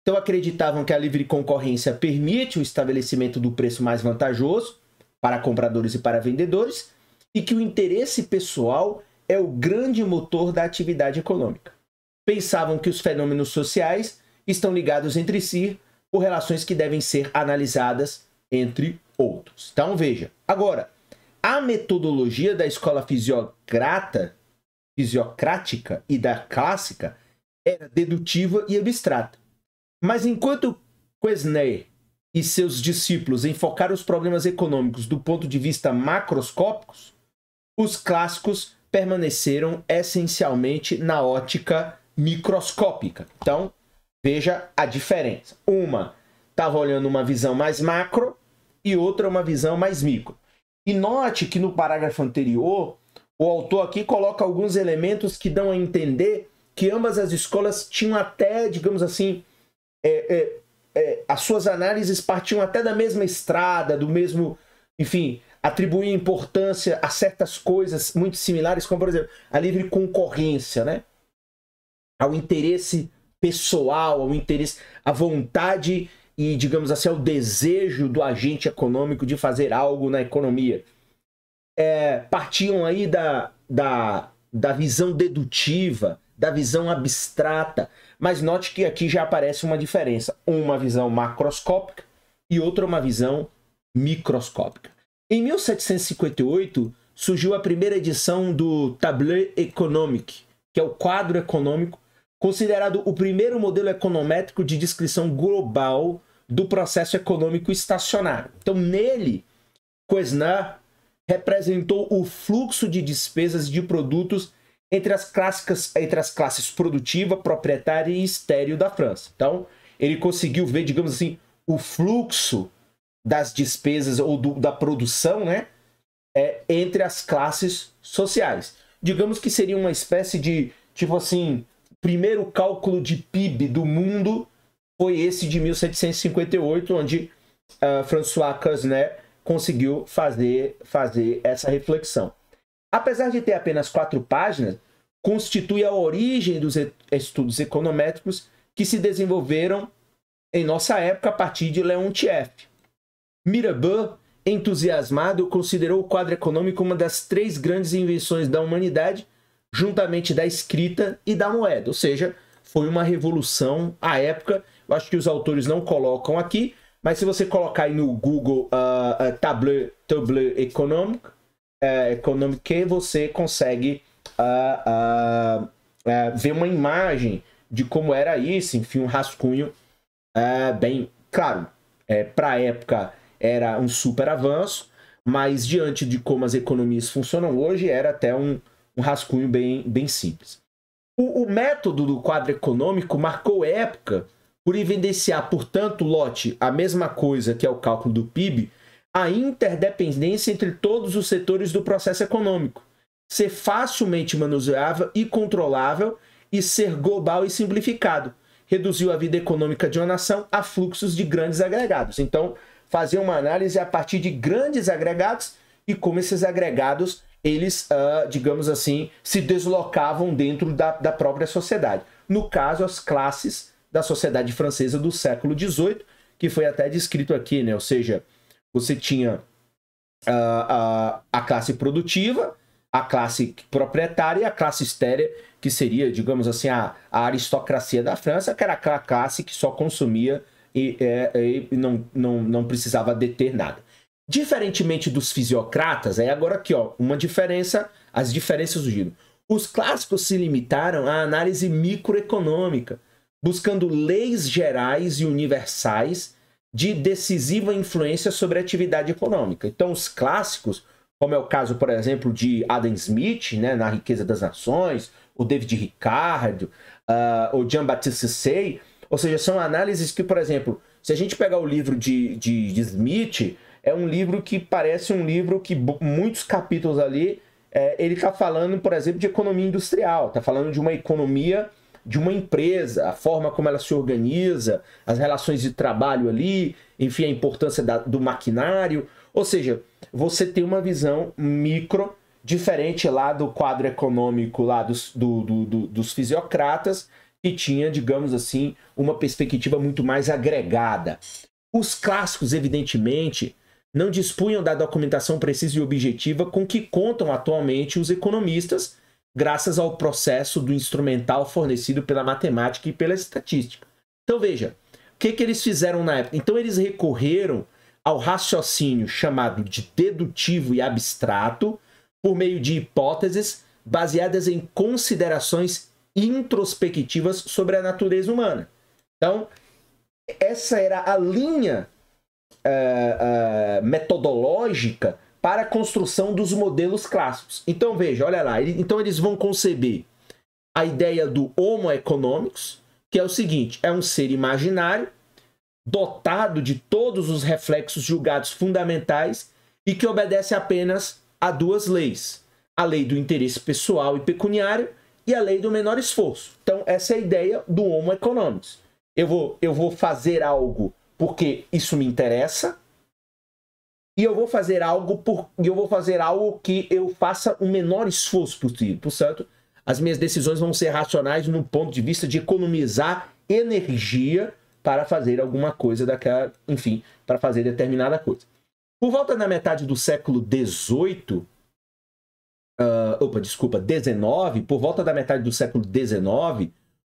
Então acreditavam que a livre concorrência permite o estabelecimento do preço mais vantajoso para compradores e para vendedores e que o interesse pessoal é o grande motor da atividade econômica. Pensavam que os fenômenos sociais estão ligados entre si por relações que devem ser analisadas entre outros. Então veja, agora a metodologia da escola fisiocrata, fisiocrática e da clássica era dedutiva e abstrata. Mas enquanto Quesnay e seus discípulos enfocaram os problemas econômicos do ponto de vista macroscópicos, os clássicos permaneceram essencialmente na ótica microscópica. Então, veja a diferença. Uma estava olhando uma visão mais macro e outra uma visão mais micro. E note que no parágrafo anterior, o autor aqui coloca alguns elementos que dão a entender que ambas as escolas tinham até, digamos assim, é, é, é, as suas análises partiam até da mesma estrada, do mesmo, enfim, atribuir importância a certas coisas muito similares, como por exemplo a livre concorrência, né? Ao interesse pessoal, ao interesse, à vontade e, digamos assim, é o desejo do agente econômico de fazer algo na economia. É, partiam aí da, da, da visão dedutiva, da visão abstrata, mas note que aqui já aparece uma diferença: uma visão macroscópica e outra uma visão microscópica. Em 1758 surgiu a primeira edição do tableau économique, que é o quadro econômico considerado o primeiro modelo econométrico de descrição global do processo econômico estacionário. Então, nele, Quesnard representou o fluxo de despesas de produtos entre as, clássicas, entre as classes produtiva, proprietária e estéreo da França. Então, ele conseguiu ver, digamos assim, o fluxo das despesas ou do, da produção, né, é, entre as classes sociais. Digamos que seria uma espécie de, tipo assim, primeiro cálculo de PIB do mundo foi esse de 1758, onde uh, François Casnet conseguiu fazer, fazer essa reflexão. Apesar de ter apenas quatro páginas, constitui a origem dos estudos econométricos que se desenvolveram em nossa época a partir de Leontief. Mirabeau, entusiasmado, considerou o quadro econômico uma das três grandes invenções da humanidade juntamente da escrita e da moeda. Ou seja, foi uma revolução à época. Eu acho que os autores não colocam aqui, mas se você colocar aí no Google uh, uh, Tableau, Tableau econômico, uh, é, Economic, você consegue uh, ver uma imagem de como era isso, enfim, um rascunho é, bem claro. É, Para a época era um super avanço, mas diante de como as economias funcionam hoje, era até um, um rascunho bem, bem simples. O, o método do quadro econômico marcou época por evidenciar, portanto, lote, a mesma coisa que é o cálculo do PIB, a interdependência entre todos os setores do processo econômico, ser facilmente manuseável e controlável e ser global e simplificado. Reduziu a vida econômica de uma nação a fluxos de grandes agregados. Então, fazer uma análise a partir de grandes agregados e como esses agregados eles, uh, digamos assim, se deslocavam dentro da, da própria sociedade. No caso, as classes da sociedade francesa do século XVIII, que foi até descrito aqui, né? Ou seja, você tinha a, ah, a, a, classe produtiva, a classe proprietária e a classe estérea, que seria, digamos assim, a, a aristocracia da França, que era aquela classe que só consumia e, é, e não, não, não precisava deter nada. Diferentemente dos fisiocratas, aí agora aqui, ó, uma diferença, as diferenças do Os clássicos se limitaram à análise microeconômica, buscando leis gerais e universais de decisiva influência sobre a atividade econômica. Então, os clássicos, como é o caso, por exemplo, de Adam Smith, né, na Riqueza das Nações, o David Ricardo, uh, o Jean-Baptiste Say, ou seja, são análises que, por exemplo, se a gente pegar o livro de, de, de Smith, é um livro que parece um livro que muitos capítulos ali é, ele está falando, por exemplo, de economia industrial, está falando de uma economia de uma empresa, a forma como ela se organiza, as relações de trabalho ali, enfim, a importância da, do maquinário. Ou seja, você tem uma visão micro, diferente lá do quadro econômico lá dos, do, do, do, dos fisiocratas, que tinha, digamos assim, uma perspectiva muito mais agregada. Os clássicos, evidentemente, não dispunham da documentação precisa e objetiva com que contam atualmente os economistas, graças ao processo do instrumental fornecido pela matemática e pela estatística. Então veja, o que, que eles fizeram na época? Então eles recorreram ao raciocínio chamado de dedutivo e abstrato, por meio de hipóteses baseadas em considerações introspectivas sobre a natureza humana. Então, essa era a linha uh, metodológica para a construção dos modelos clássicos. Então veja, olha lá, então eles vão conceber a ideia do Homo economics, que é o seguinte: é um ser imaginário dotado de todos os reflexos julgados fundamentais e que obedece apenas a duas leis: a lei do interesse pessoal e pecuniário e a lei do menor esforço. Então essa é a ideia do Homo economics. Eu vou, eu vou fazer algo porque isso me interessa. E eu vou fazer algo por, eu vou fazer algo que eu faça o menor esforço possível. Portanto, as minhas decisões vão ser racionais no ponto de vista de economizar energia para fazer alguma coisa daquela, enfim, para fazer determinada coisa. Por volta da metade do século XVIII, uh, ah, opa, desculpa, XIX, por volta da metade do século XIX,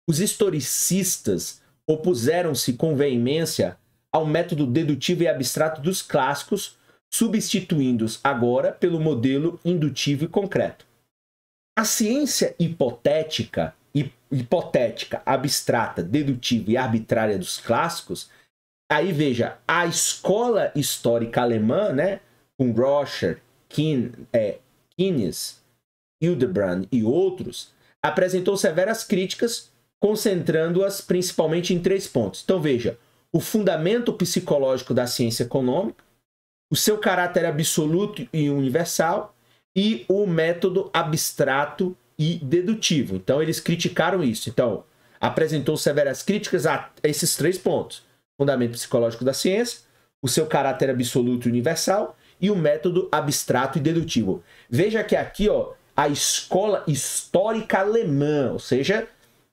os historicistas opuseram-se com veemência ao método dedutivo e abstrato dos clássicos, substituindo-os agora pelo modelo indutivo e concreto. A ciência hipotética, hipotética, abstrata, dedutiva e arbitrária dos clássicos, aí veja, a escola histórica alemã, né, com Roscher, Kines, é, Hildebrand e outros, apresentou severas críticas, concentrando-as principalmente em três pontos. Então veja, o fundamento psicológico da ciência econômica, o seu caráter absoluto e universal e o método abstrato e dedutivo. Então, eles criticaram isso. Então, apresentou severas críticas a esses três pontos: fundamento psicológico da ciência, o seu caráter absoluto e universal e o método abstrato e dedutivo. Veja que aqui, ó, a escola histórica alemã, ou seja,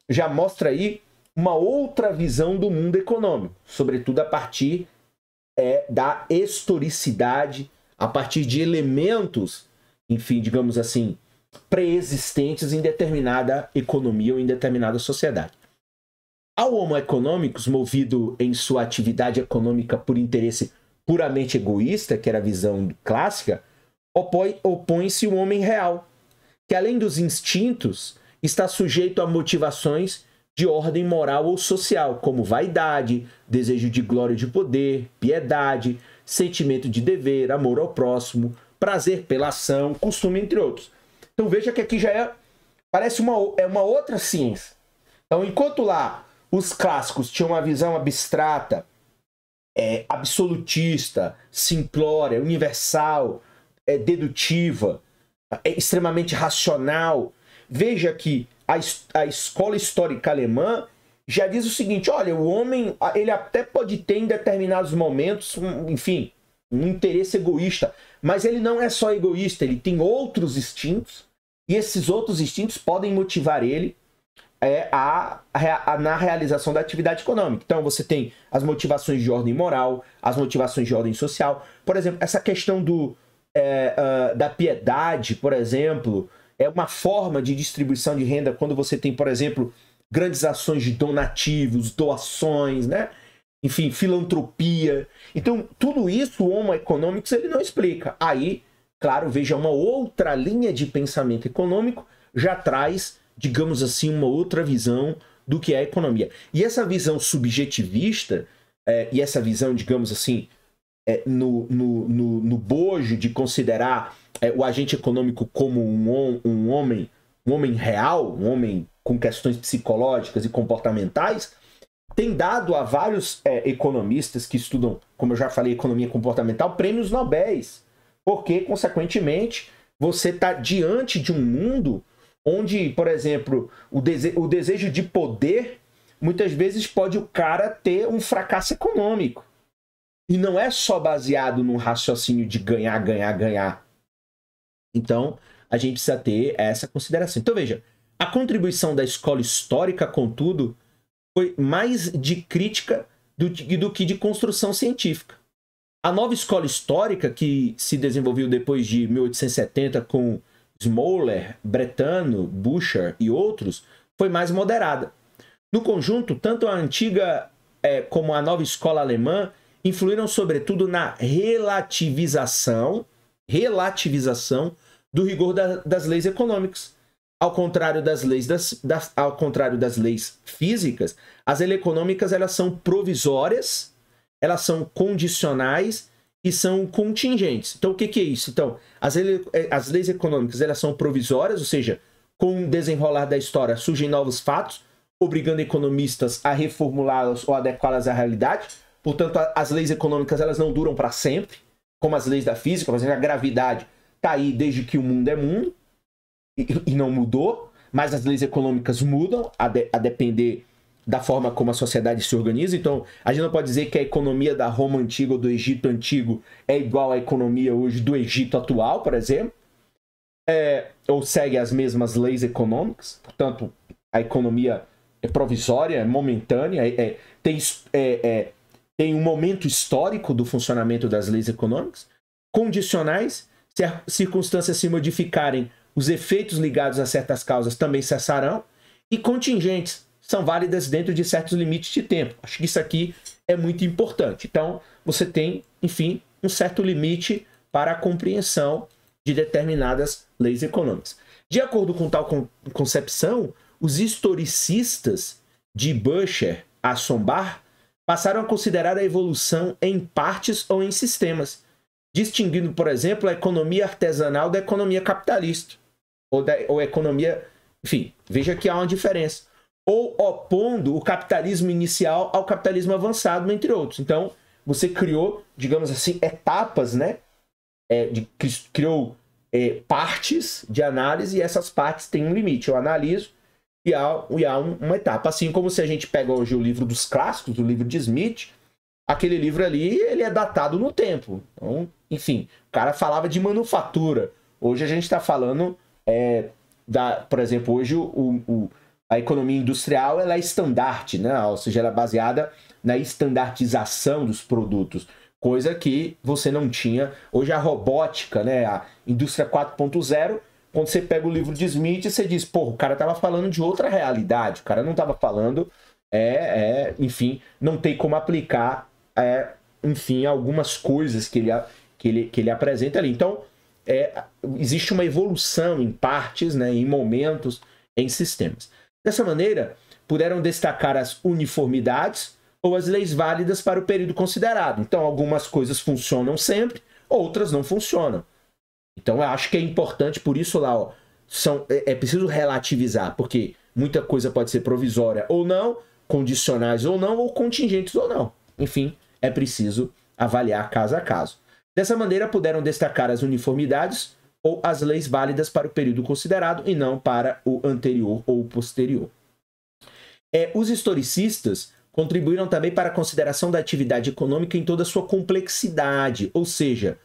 já mostra aí uma outra visão do mundo econômico, sobretudo a partir é, da historicidade, a partir de elementos, enfim, digamos assim, preexistentes em determinada economia ou em determinada sociedade. Ao Homo economicus, movido em sua atividade econômica por interesse puramente egoísta, que era a visão clássica, opõe-se o homem real, que além dos instintos, está sujeito a motivações de ordem moral ou social, como vaidade, desejo de glória e de poder, piedade, sentimento de dever, amor ao próximo, prazer pela ação, costume, entre outros. Então veja que aqui já é parece uma, é uma outra ciência. Então, enquanto lá os clássicos tinham uma visão abstrata, é, absolutista, simplória, universal, é, dedutiva, é, extremamente racional, veja que a, a escola histórica alemã já diz o seguinte: olha, o homem ele até pode ter em determinados momentos, um, enfim, um interesse egoísta, mas ele não é só egoísta, ele tem outros instintos e esses outros instintos podem motivar ele é, a, a, na realização da atividade econômica. Então você tem as motivações de ordem moral, as motivações de ordem social, por exemplo, essa questão do é, uh, da piedade, por exemplo, é uma forma de distribuição de renda quando você tem, por exemplo, grandes ações de donativos, doações, né? Enfim, filantropia. Então, tudo isso o Homo Economics ele não explica. Aí, claro, veja uma outra linha de pensamento econômico já traz, digamos assim, uma outra visão do que é a economia. E essa visão subjetivista é, e essa visão, digamos assim, é, no, no, no, no, bojo de considerar é, o agente econômico como um, um homem, um homem real, um homem com questões psicológicas e comportamentais, tem dado a vários é, economistas que estudam, como eu já falei, economia comportamental, prêmios Nobéis. Porque, consequentemente, você está diante de um mundo onde, por exemplo, o, dese o desejo de poder, muitas vezes pode o cara ter um fracasso econômico. E não é só baseado num raciocínio de ganhar, ganhar, ganhar. Então, a gente precisa ter essa consideração. Então, veja, a contribuição da escola histórica, contudo, foi mais de crítica do, do que de construção científica. A nova escola histórica, que se desenvolveu depois de 1870 com Smoller, Bretano, Boucher e outros, foi mais moderada. No conjunto, tanto a antiga é, como a nova escola alemã influíram sobretudo na relativização, relativização do rigor da, das leis econômicas. Ao contrário das leis das, das, ao contrário das leis físicas, as leis econômicas elas são provisórias, elas são condicionais e são contingentes. Então o que, que é isso? Então as, é, as leis econômicas elas são provisórias, ou seja, com o desenrolar da história surgem novos fatos, obrigando economistas a reformulá-las ou adequá-las à realidade Portanto, as leis econômicas elas não duram para sempre, como as leis da física, por exemplo, a gravidade está aí desde que o mundo é mundo e, e não mudou, mas as leis econômicas mudam a, de, a, depender da forma como a sociedade se organiza. Então, a gente não pode dizer que a economia da Roma antiga ou do Egito antigo é igual à economia hoje do Egito atual, por exemplo, é, ou segue as mesmas leis econômicas. Portanto, a economia é provisória, é momentânea, é, é tem é, é tem um momento histórico do funcionamento das leis econômicas, condicionais, se as circunstâncias se modificarem, os efeitos ligados a certas causas também cessarão, e contingentes, são válidas dentro de certos limites de tempo. Acho que isso aqui é muito importante. Então, você tem, enfim, um certo limite para a compreensão de determinadas leis econômicas. De acordo com tal concepção, os historicistas de Bucher a Sombart passaram a considerar a evolução em partes ou em sistemas, distinguindo, por exemplo, a economia artesanal da economia capitalista, ou, da, ou economia. Enfim, veja que há uma diferença. Ou opondo o capitalismo inicial ao capitalismo avançado, entre outros. Então, você criou, digamos assim, etapas, né? É, de, criou é, partes de análise e essas partes têm um limite. Eu analiso, e há, e há um, uma etapa. Assim como se a gente pega hoje o livro dos clássicos, o livro de Smith, aquele livro ali, ele é datado no tempo. Então, enfim, o cara falava de manufatura. Hoje a gente está falando, é, da, por exemplo, hoje o, o, a economia industrial ela é estandarte, né? ou seja, ela é baseada na estandartização dos produtos. Coisa que você não tinha. Hoje a robótica, né? a indústria 4.0 quando você pega o livro de Smith, você diz, pô, o cara estava falando de outra realidade, o cara não estava falando, é, é, enfim, não tem como aplicar, é, enfim, algumas coisas que ele, que ele, que ele apresenta ali. Então, é, existe uma evolução em partes, né, em momentos, em sistemas. Dessa maneira, puderam destacar as uniformidades ou as leis válidas para o período considerado. Então, algumas coisas funcionam sempre, outras não funcionam. Então eu acho que é importante, por isso lá, ó, são, é, é preciso relativizar, porque muita coisa pode ser provisória ou não, condicionais ou não, ou contingentes ou não. Enfim, é preciso avaliar caso a caso. Dessa maneira, puderam destacar as uniformidades ou as leis válidas para o período considerado e não para o anterior ou posterior. É, os historicistas contribuíram também para a consideração da atividade econômica em toda a sua complexidade, ou seja,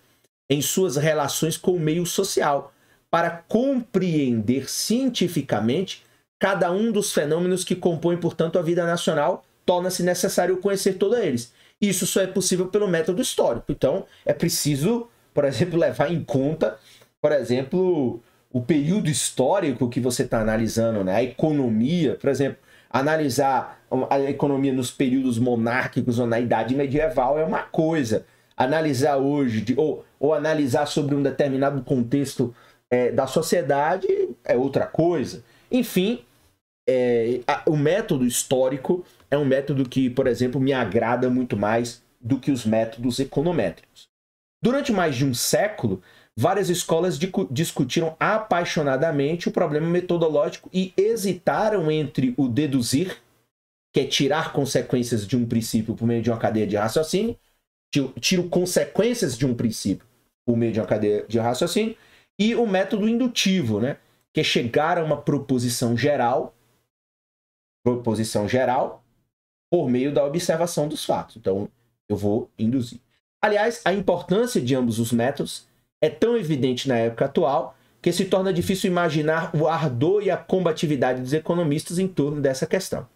em suas relações com o meio social, para compreender cientificamente cada um dos fenômenos que compõem, portanto, a vida nacional, torna-se necessário conhecer todos eles. Isso só é possível pelo método histórico. Então, é preciso, por exemplo, [LAUGHS] levar em conta, por exemplo, o período histórico que você está analisando, né? a economia, por exemplo, analisar a economia nos períodos monárquicos ou na idade medieval é uma coisa analisar hoje de, ou, ou analisar sobre um determinado contexto é, da sociedade é outra coisa. Enfim, é, a, o método histórico é um método que, por exemplo, me agrada muito mais do que os métodos econométricos. Durante mais de um século, várias escolas discutiram apaixonadamente o problema metodológico e hesitaram entre o deduzir, que é tirar consequências de um princípio por meio de uma cadeia de raciocínio, tiro consequências de um princípio por meio de uma cadeia de raciocínio, e o método indutivo, né? que é chegar a uma proposição geral, proposição geral, por meio da observação dos fatos. Então, eu vou induzir. Aliás, a importância de ambos os métodos é tão evidente na época atual que se torna difícil imaginar o ardor e a combatividade dos economistas em torno dessa questão.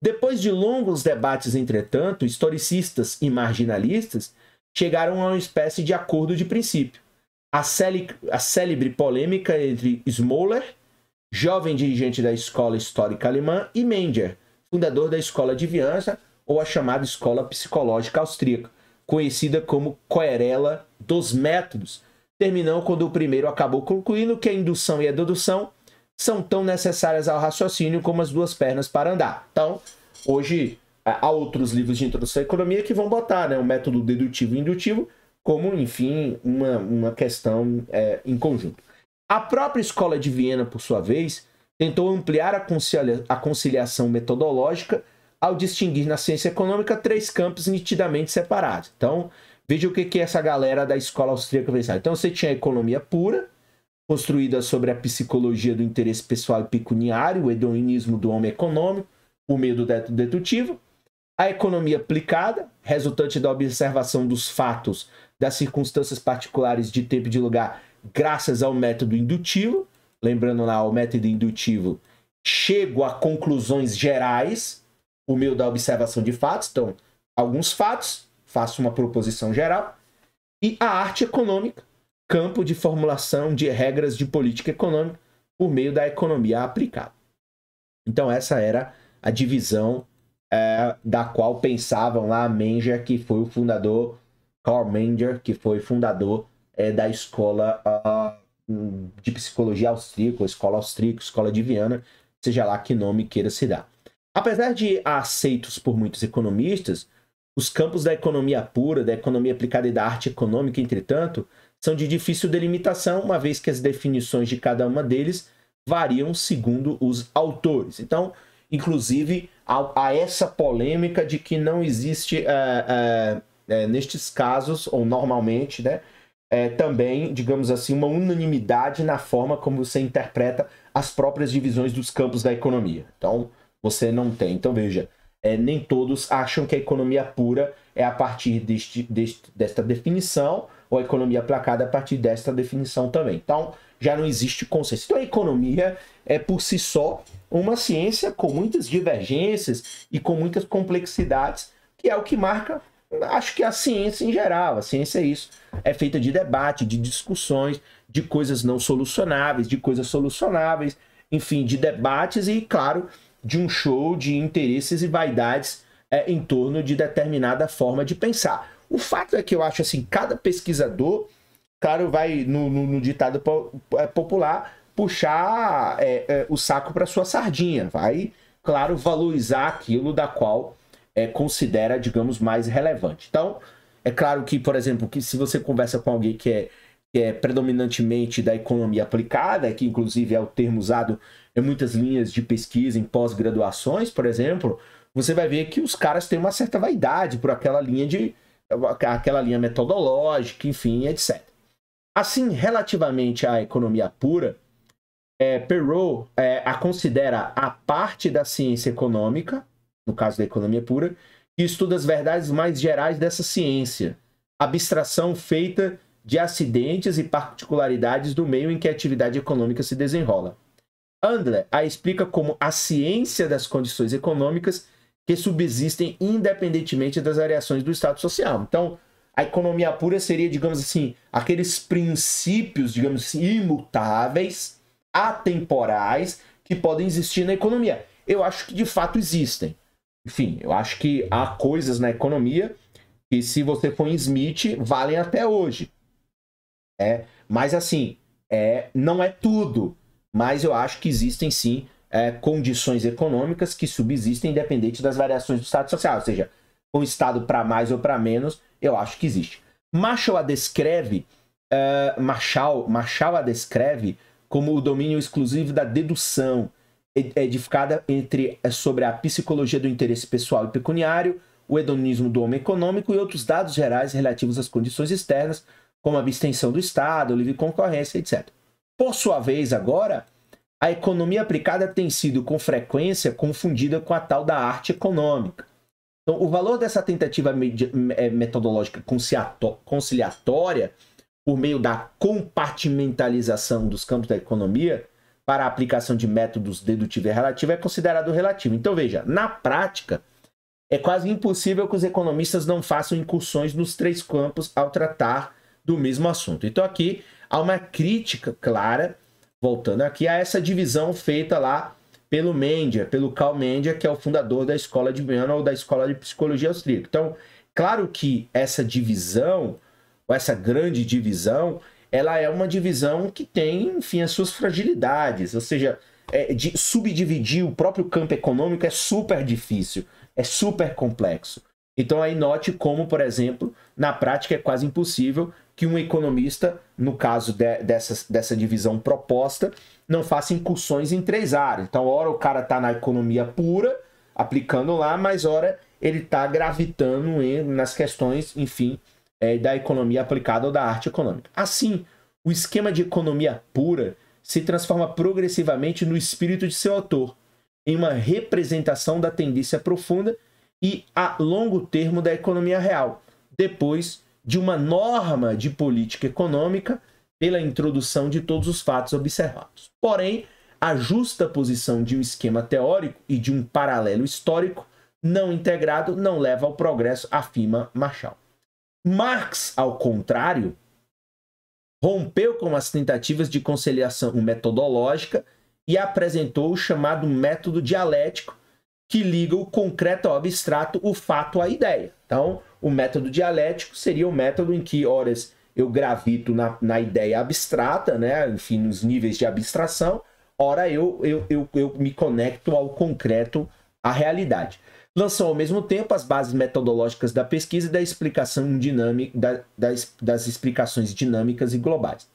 Depois de longos debates, entretanto, historicistas e marginalistas chegaram a uma espécie de acordo de princípio. A, célebre, a célebre polêmica entre Smoller, jovem dirigente da escola histórica alemã, e Menger, fundador da escola de Viança, ou a chamada escola psicológica austríaca, conhecida como Coerela dos Métodos, terminou quando o primeiro acabou concluindo que a indução e a dedução são tão necessárias ao raciocínio como as duas pernas para andar. Então, hoje é, há outros livros de introdução à economia que vão botar né, o método dedutivo e indutivo como, enfim, uma, uma questão é, em conjunto. A própria escola de Viena, por sua vez, tentou ampliar a, concilia a conciliação metodológica ao distinguir na ciência econômica três campos nitidamente separados. Então, veja o que, que essa galera da escola austríaca pensava. Então, você tinha a economia pura, construída sobre a psicologia do interesse pessoal e pecuniário, o hedonismo do homem econômico, o medo dedutivo, a economia aplicada, resultante da observação dos fatos, das circunstâncias particulares de tempo e de lugar, graças ao método indutivo, lembrando lá o método indutivo, chego a conclusões gerais, o meu da observação de fatos, então alguns fatos, faço uma proposição geral, e a arte econômica, campo de formulação de regras de política econômica por meio da economia aplicada. Então, essa era a divisão é, da qual pensavam lá Menger, que foi o fundador, Karl Menger, que foi fundador é, da escola uh, de psicologia austríaca, escola austríaca, escola de Viana, seja lá que nome queira se dar. Apesar de aceitos por muitos economistas, os campos da economia pura, da economia aplicada e da arte econômica, entretanto, são de difícil delimitação, uma vez que as definições de cada uma deles variam segundo os autores. Então, inclusive, há, essa polêmica de que não existe, é, é, é, nestes casos, ou normalmente, né, eh, também, digamos assim, uma unanimidade na forma como você interpreta as próprias divisões dos campos da economia. Então, você não tem. Então, veja, eh, nem todos acham que a economia pura é a partir deste, deste desta definição ou a economia placada a partir desta definição também. Então, já não existe consenso. Então, a economia é por si só uma ciência com muitas divergências e com muitas complexidades, que é o que marca, acho que a ciência em geral. A ciência é isso. É feita de debate, de discussões, de coisas não solucionáveis, de coisas solucionáveis, enfim, de debates e, claro, de um show de interesses e vaidades é, em torno de determinada forma de pensar. O fato é que eu acho assim, cada pesquisador, claro, vai no, no, no ditado é, popular puxar é, é, o saco para sua sardinha, vai, claro, valorizar aquilo da qual é, considera, digamos, mais relevante. Então, é claro que, por exemplo, que se você conversa com alguém que é, que é predominantemente da economia aplicada, que inclusive é o termo usado em muitas linhas de pesquisa, em pós-graduações, por exemplo, você vai ver que os caras têm uma certa vaidade por aquela linha de, aquela linha metodológica, enfim, etc. Assim, relativamente à economia pura, é, Perrault é, a considera a parte da ciência econômica, no caso da economia pura, que estuda as verdades mais gerais dessa ciência, abstração feita de acidentes e particularidades do meio em que a atividade econômica se desenrola. Andler a explica como a ciência das condições econômicas que subsistem independentemente das variações do estado social. Então, a economia pura seria, digamos assim, aqueles princípios, digamos assim, imutáveis, atemporais, que podem existir na economia. Eu acho que de fato existem. Enfim, eu acho que há coisas na economia que, se você for em Smith, valem até hoje. É, mas assim, é, não é tudo. Mas eu acho que existem sim é, condições econômicas que subsistem independente das variações do estado social, ou seja, um estado para mais ou para menos, eu acho que existe. Marshall a descreve, uh, Marshall, Marshall a descreve como o domínio exclusivo da dedução, edificada entre é, sobre a psicologia do interesse pessoal e pecuniário, o hedonismo do homem econômico e outros dados gerais relativos às condições externas, como a abstenção do Estado, livre concorrência, etc. Por sua vez, agora, a economia aplicada tem sido com frequência confundida com a tal da arte econômica. Então, o valor dessa tentativa eh, metodológica conciliatória, por meio da compartimentalização dos campos da economia, para a aplicação de métodos dedutivo e relativo, é considerado relativo. Então, veja, na prática, é quase impossível que os economistas não façam incursões nos três campos ao tratar do mesmo assunto. Então, aqui há uma crítica clara voltando aqui a essa divisão feita lá pelo Mendia, pelo Carl Mendia, que é o fundador da escola de Viena ou da escola de psicologia austríaca. Então, claro que essa divisão, ou essa grande divisão, ela é uma divisão que tem, enfim, as suas fragilidades, ou seja, é, de subdividir o próprio campo econômico é super difícil, é super complexo. Então aí note como, por exemplo, na prática é quase impossível que um economista, no caso de, dessa, dessa divisão proposta, não faça incursões em três áreas. Então, ora o cara está na economia pura, aplicando lá, mas ora ele está gravitando em, nas questões, enfim, é, da economia aplicada ou da arte econômica. Assim, o esquema de economia pura se transforma progressivamente no espírito de seu autor, em uma representação da tendência profunda e a longo termo da economia real, depois de uma norma de política econômica pela introdução de todos os fatos observados. Porém, a justa posição de um esquema teórico e de um paralelo histórico não integrado não leva ao progresso, afirma Marshall. Marx, ao contrário, rompeu com as tentativas de conciliação metodológica e apresentou o chamado método dialético, que liga o concreto ao abstrato, o fato à ideia. Então, o método dialético seria o método em que, horas, eu gravito na, na ideia abstrata, né? enfim, nos níveis de abstração, ora eu, eu, eu, eu me conecto ao concreto, à realidade. Lançou ao mesmo tempo as bases metodológicas da pesquisa e da explicação dinâmica, da, das, das explicações dinâmicas e globais.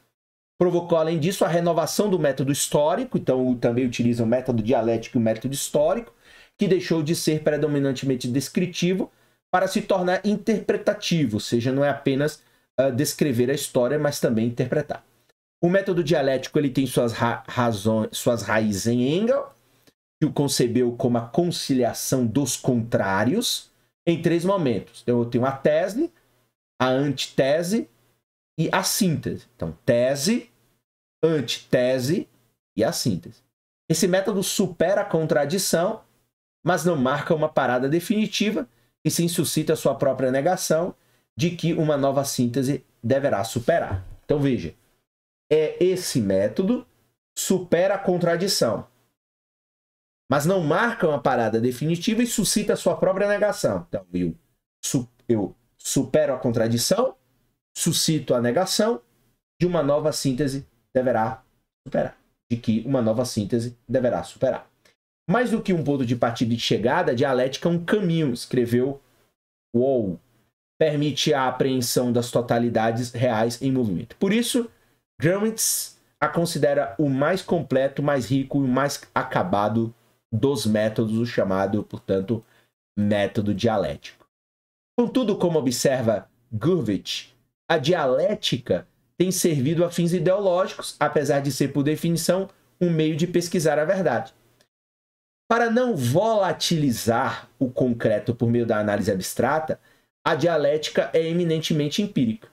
Provocou, além disso, a renovação do método histórico, então também utiliza o método dialético e o método histórico, que deixou de ser predominantemente descritivo para se tornar interpretativo, ou seja, não é apenas uh, descrever a história, mas também interpretar. O método dialético ele tem suas, ra razões, suas raízes em Engel, que o concebeu como a conciliação dos contrários em três momentos. Então, eu tenho a tese, a antitese e a síntese. Então, tese, antitese e a síntese. Esse método supera a contradição mas não marca uma parada definitiva e sim suscita sua própria negação de que uma nova síntese deverá superar. Então veja, é esse método supera a contradição, mas não marca uma parada definitiva e suscita sua própria negação. Então eu, su eu supero a contradição, suscito a negação de uma nova síntese deverá superar, de que uma nova síntese deverá superar. Mais do que um ponto de partida e de chegada, a dialética é um caminho, escreveu Wall. Permite a apreensão das totalidades reais em movimento. Por isso, Gramsci a considera o mais completo, mais rico e mais acabado dos métodos, o chamado, portanto, método dialético. Contudo, como observa Gurvitch, a dialética tem servido a fins ideológicos, apesar de ser, por definição, um meio de pesquisar a verdade. Para não volatilizar o concreto por meio da análise abstrata, a dialética é eminentemente empírica.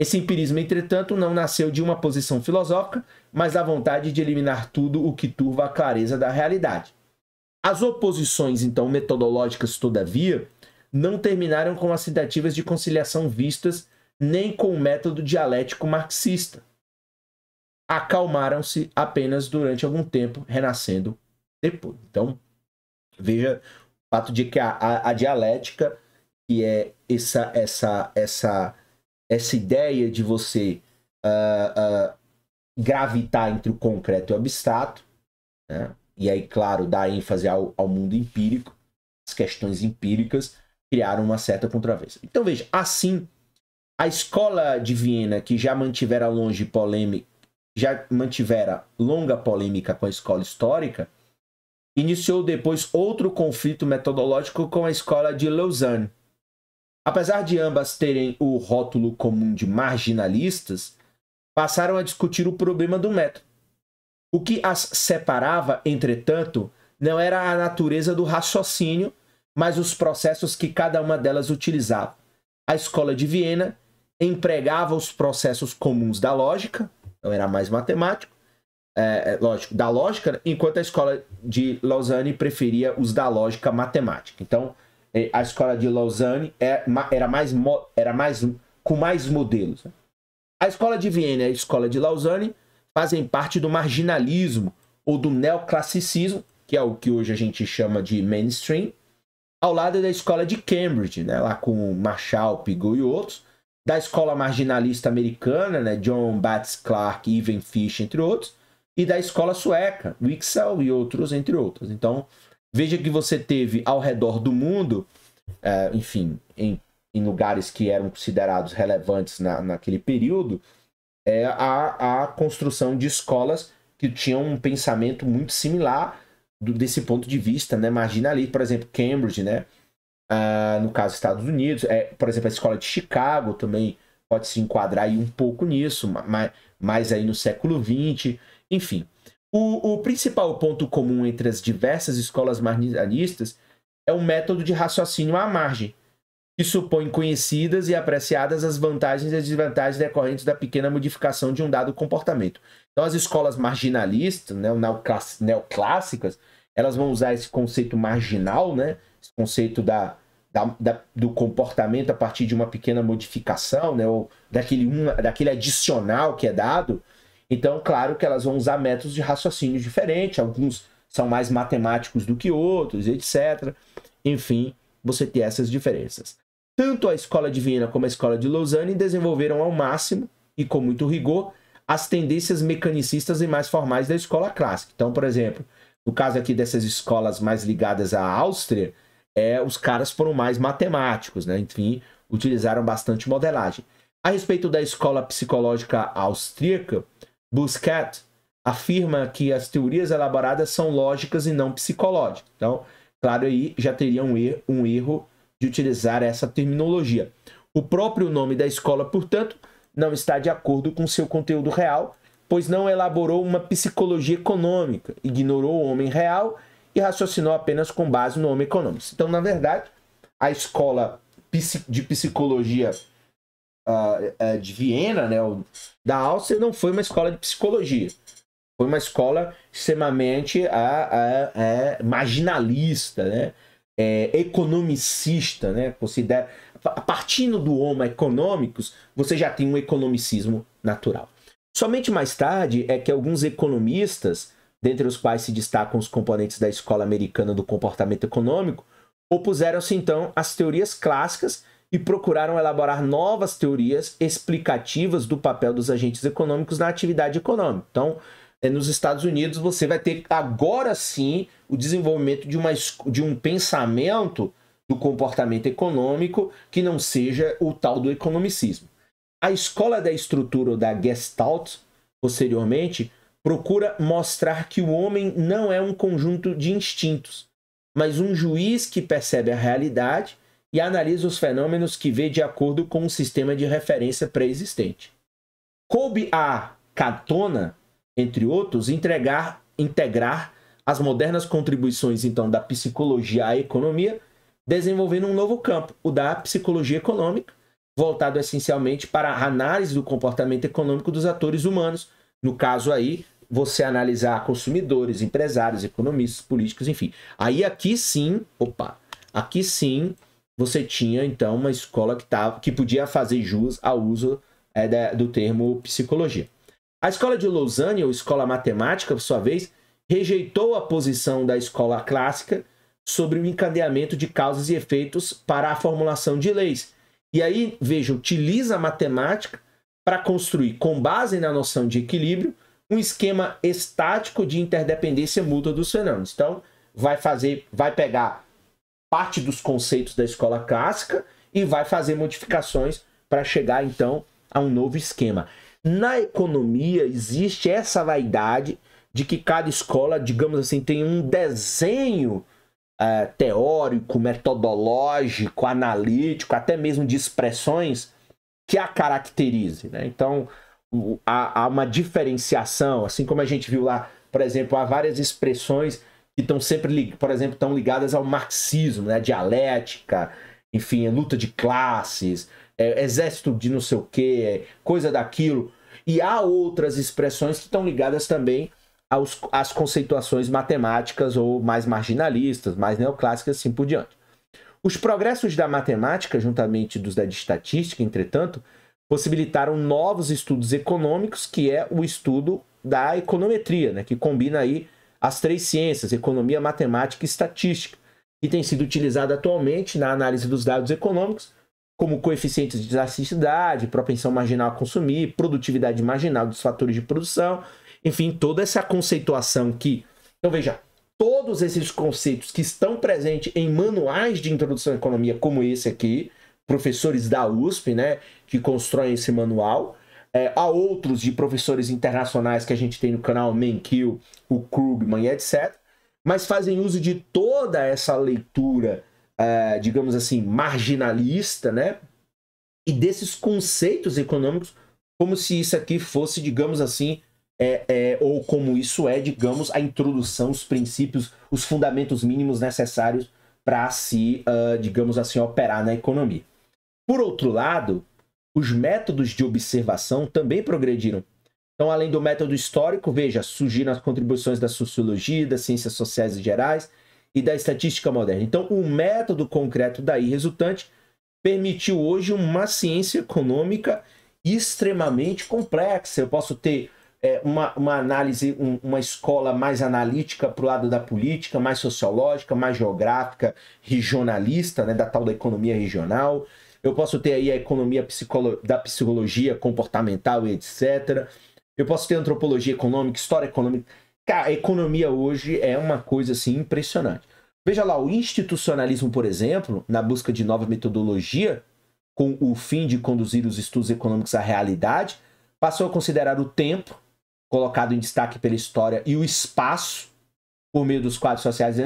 Esse empirismo, entretanto, não nasceu de uma posição filosófica, mas da vontade de eliminar tudo o que turva a clareza da realidade. As oposições, então, metodológicas, todavia, não terminaram com as tentativas de conciliação vistas nem com o método dialético marxista. Acalmaram-se apenas durante algum tempo, renascendo depois. Então, veja o fato de que a, a, a dialética, que é essa, essa, essa, essa ideia de você uh, uh, gravitar entre o concreto e o abstrato, né? e aí, claro, dá ênfase ao, ao mundo empírico, as questões empíricas criaram uma certa contravença. Então, veja, assim, a escola de Viena, que já mantivera longe polêmica, já mantivera longa polêmica com a escola histórica, Iniciou depois outro conflito metodológico com a escola de Lausanne. Apesar de ambas terem o rótulo comum de marginalistas, passaram a discutir o problema do método. O que as separava, entretanto, não era a natureza do raciocínio, mas os processos que cada uma delas utilizava. A escola de Viena empregava os processos comuns da lógica, então era mais matemático, é, é, lógico, da lógica, enquanto a escola de Lausanne preferia os da lógica matemática. Então, é, a escola de Lausanne é era mais, era mais com mais modelos. Né? A escola de Viena e a escola de Lausanne fazem parte do marginalismo ou do neoclassicismo, que é o que hoje a gente chama de mainstream, ao lado da escola de Cambridge, né, lá com Marshall, Pigou e outros, da escola marginalista americana, né, John Bates Clark, Ivan Fish, entre outros, e da escola sueca, o e outros, entre outros. Então, veja que você teve ao redor do mundo, é, enfim, em, em, lugares que eram considerados relevantes na, naquele período, é, a, a construção de escolas que tinham um pensamento muito similar do, desse ponto de vista, né? Imagina ali, por exemplo, Cambridge, né? Ah, no caso, Estados Unidos, é, por exemplo, a escola de Chicago também pode se enquadrar aí um pouco nisso, mas mais aí no século XX. Enfim, o, o principal ponto comum entre as diversas escolas marxistas é um método de raciocínio à margem, que supõe conhecidas e apreciadas as vantagens e as desvantagens decorrentes da pequena modificação de um dado comportamento. Então, as escolas marginalistas, né, neoclássicas, elas vão usar esse conceito marginal, né, esse conceito da, da, da, do comportamento a partir de uma pequena modificação, né, ou daquele, uma, daquele adicional que é dado, então, claro que elas vão usar métodos de raciocínio diferente, alguns são mais matemáticos do que outros, etc. Enfim, você tem essas diferenças. Tanto a escola de Viena como a escola de Lausanne desenvolveram ao máximo e com muito rigor as tendências mecanicistas e mais formais da escola clássica. Então, por exemplo, no caso aqui dessas escolas mais ligadas à Áustria, é, os caras foram mais matemáticos, né? enfim, utilizaram bastante modelagem. A respeito da escola psicológica austríaca, Busquet afirma que as teorias elaboradas são lógicas e não psicológicas. Então, claro, aí já teria um erro, um erro de utilizar essa terminologia. O próprio nome da escola, portanto, não está de acordo com seu conteúdo real, pois não elaborou uma psicologia econômica, ignorou o homem real e raciocinou apenas com base no homem econômico. Então, na verdade, a escola de psicologia uh, de Viena, né, da Áustria, não foi uma escola de psicologia. Foi uma escola extremamente é, marginalista, né? É, economicista, né? Considera, partindo do Homo econômicos, você já tem um economicismo natural. Somente mais tarde é que alguns economistas, dentre os quais se destacam os componentes da Escola Americana do Comportamento Econômico, opuseram-se então às teorias clássicas e procuraram elaborar novas teorias explicativas do papel dos agentes econômicos na atividade econômica. Então, é, nos Estados Unidos, você vai ter agora sim o desenvolvimento de, uma, de um pensamento do comportamento econômico que não seja o tal do economicismo. A escola da estrutura ou da Gestalt, posteriormente, procura mostrar que o homem não é um conjunto de instintos, mas um juiz que percebe a realidade e analisa os fenômenos que vê de acordo com o sistema de referência pré-existente. Coube a Catona, entre outros, entregar, integrar as modernas contribuições então da psicologia à economia, desenvolvendo um novo campo, o da psicologia econômica, voltado essencialmente para a análise do comportamento econômico dos atores humanos, no caso aí você analisar consumidores, empresários, economistas, políticos, enfim. Aí aqui sim, opa, aqui sim você tinha então uma escola que, tava, que podia fazer jus ao uso é, da, do termo psicologia. A escola de Lausanne, ou escola matemática, por sua vez, rejeitou a posição da escola clássica sobre o encadeamento de causas e efeitos para a formulação de leis. E aí, veja, utiliza a matemática para construir, com base na noção de equilíbrio, um esquema estático de interdependência mútua dos fenômenos. Então, vai fazer, vai pegar parte dos conceitos da escola clássica e vai fazer modificações para chegar então a um novo esquema. Na economia existe essa vaidade de que cada escola, digamos assim, tem um desenho uh, teórico, metodológico, analítico, até mesmo de expressões que a caracterize. Né? Então há, há uma diferenciação, assim como a gente viu lá, por exemplo, há várias expressões que estão sempre, por exemplo, estão ligadas ao marxismo, né? Dialética, enfim, é luta de classes, é, exército de não sei o quê, é coisa daquilo. E há outras expressões que estão ligadas também aos, às conceituações matemáticas ou mais marginalistas, mais neoclássicas, assim por diante. Os progressos da matemática, juntamente dos da estatística, entretanto, possibilitaram novos estudos econômicos, que é o estudo da econometria, né, que combina aí as três ciências, economia, matemática e estatística, que tem sido utilizada atualmente na análise dos dados econômicos, como coeficientes de elasticidade, propensão marginal a consumir, produtividade marginal dos fatores de produção, enfim, toda essa conceituação que. Então, veja, todos esses conceitos que estão presentes em manuais de introdução à economia, como esse aqui, professores da USP, né, que constroem esse manual, é, outros de professores internacionais que a gente tem no canal, Menkill, o Krugman e etc. Mas fazem uso de toda essa leitura, é, digamos assim, marginalista, né? E desses conceitos econômicos, como se isso aqui fosse, digamos assim, é, é, ou como isso é, digamos, a introdução, os princípios, os fundamentos mínimos necessários para se, uh, digamos assim, operar na economia. Por outro lado, os métodos de observação também progrediram. Então, além do método histórico, veja, surgiram as contribuições da sociologia, das ciências sociais e gerais e da estatística moderna. Então, o método concreto daí resultante permitiu hoje uma ciência econômica extremamente complexa. Eu posso ter é, uma, uma análise, um, uma escola mais analítica para o lado da política, mais sociológica, mais geográfica, regionalista, né, da tal da economia regional eu posso ter aí a economia psicolo da psicologia comportamental e etc. Eu posso ter antropologia econômica, história econômica. Cara, a economia hoje é uma coisa assim impressionante. Veja lá, o institucionalismo, por exemplo, na busca de nova metodologia, com o fim de conduzir os estudos econômicos à realidade, passou a considerar o tempo, colocado em destaque pela história, e o espaço, por meio dos quadros sociais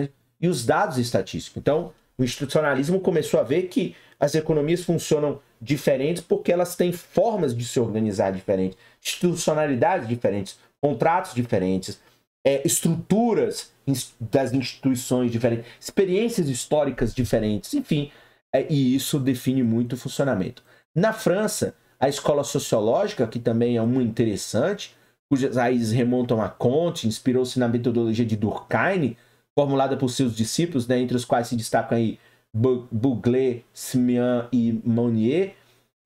e os dados estatísticos. Então, o institucionalismo começou a ver que as economias funcionam diferentes porque elas têm formas de se organizar diferentes, institucionalidades diferentes, contratos diferentes, é, estruturas das instituições diferentes, experiências históricas diferentes, enfim, é, e isso define muito o funcionamento. Na França, a escola sociológica, que também é uma interessante, cujas raízes remontam a Comte, inspirou-se na metodologia de Durkheim, formulada por seus discípulos, né, entre os quais se destacam aí Buglé, Simian e Monnier,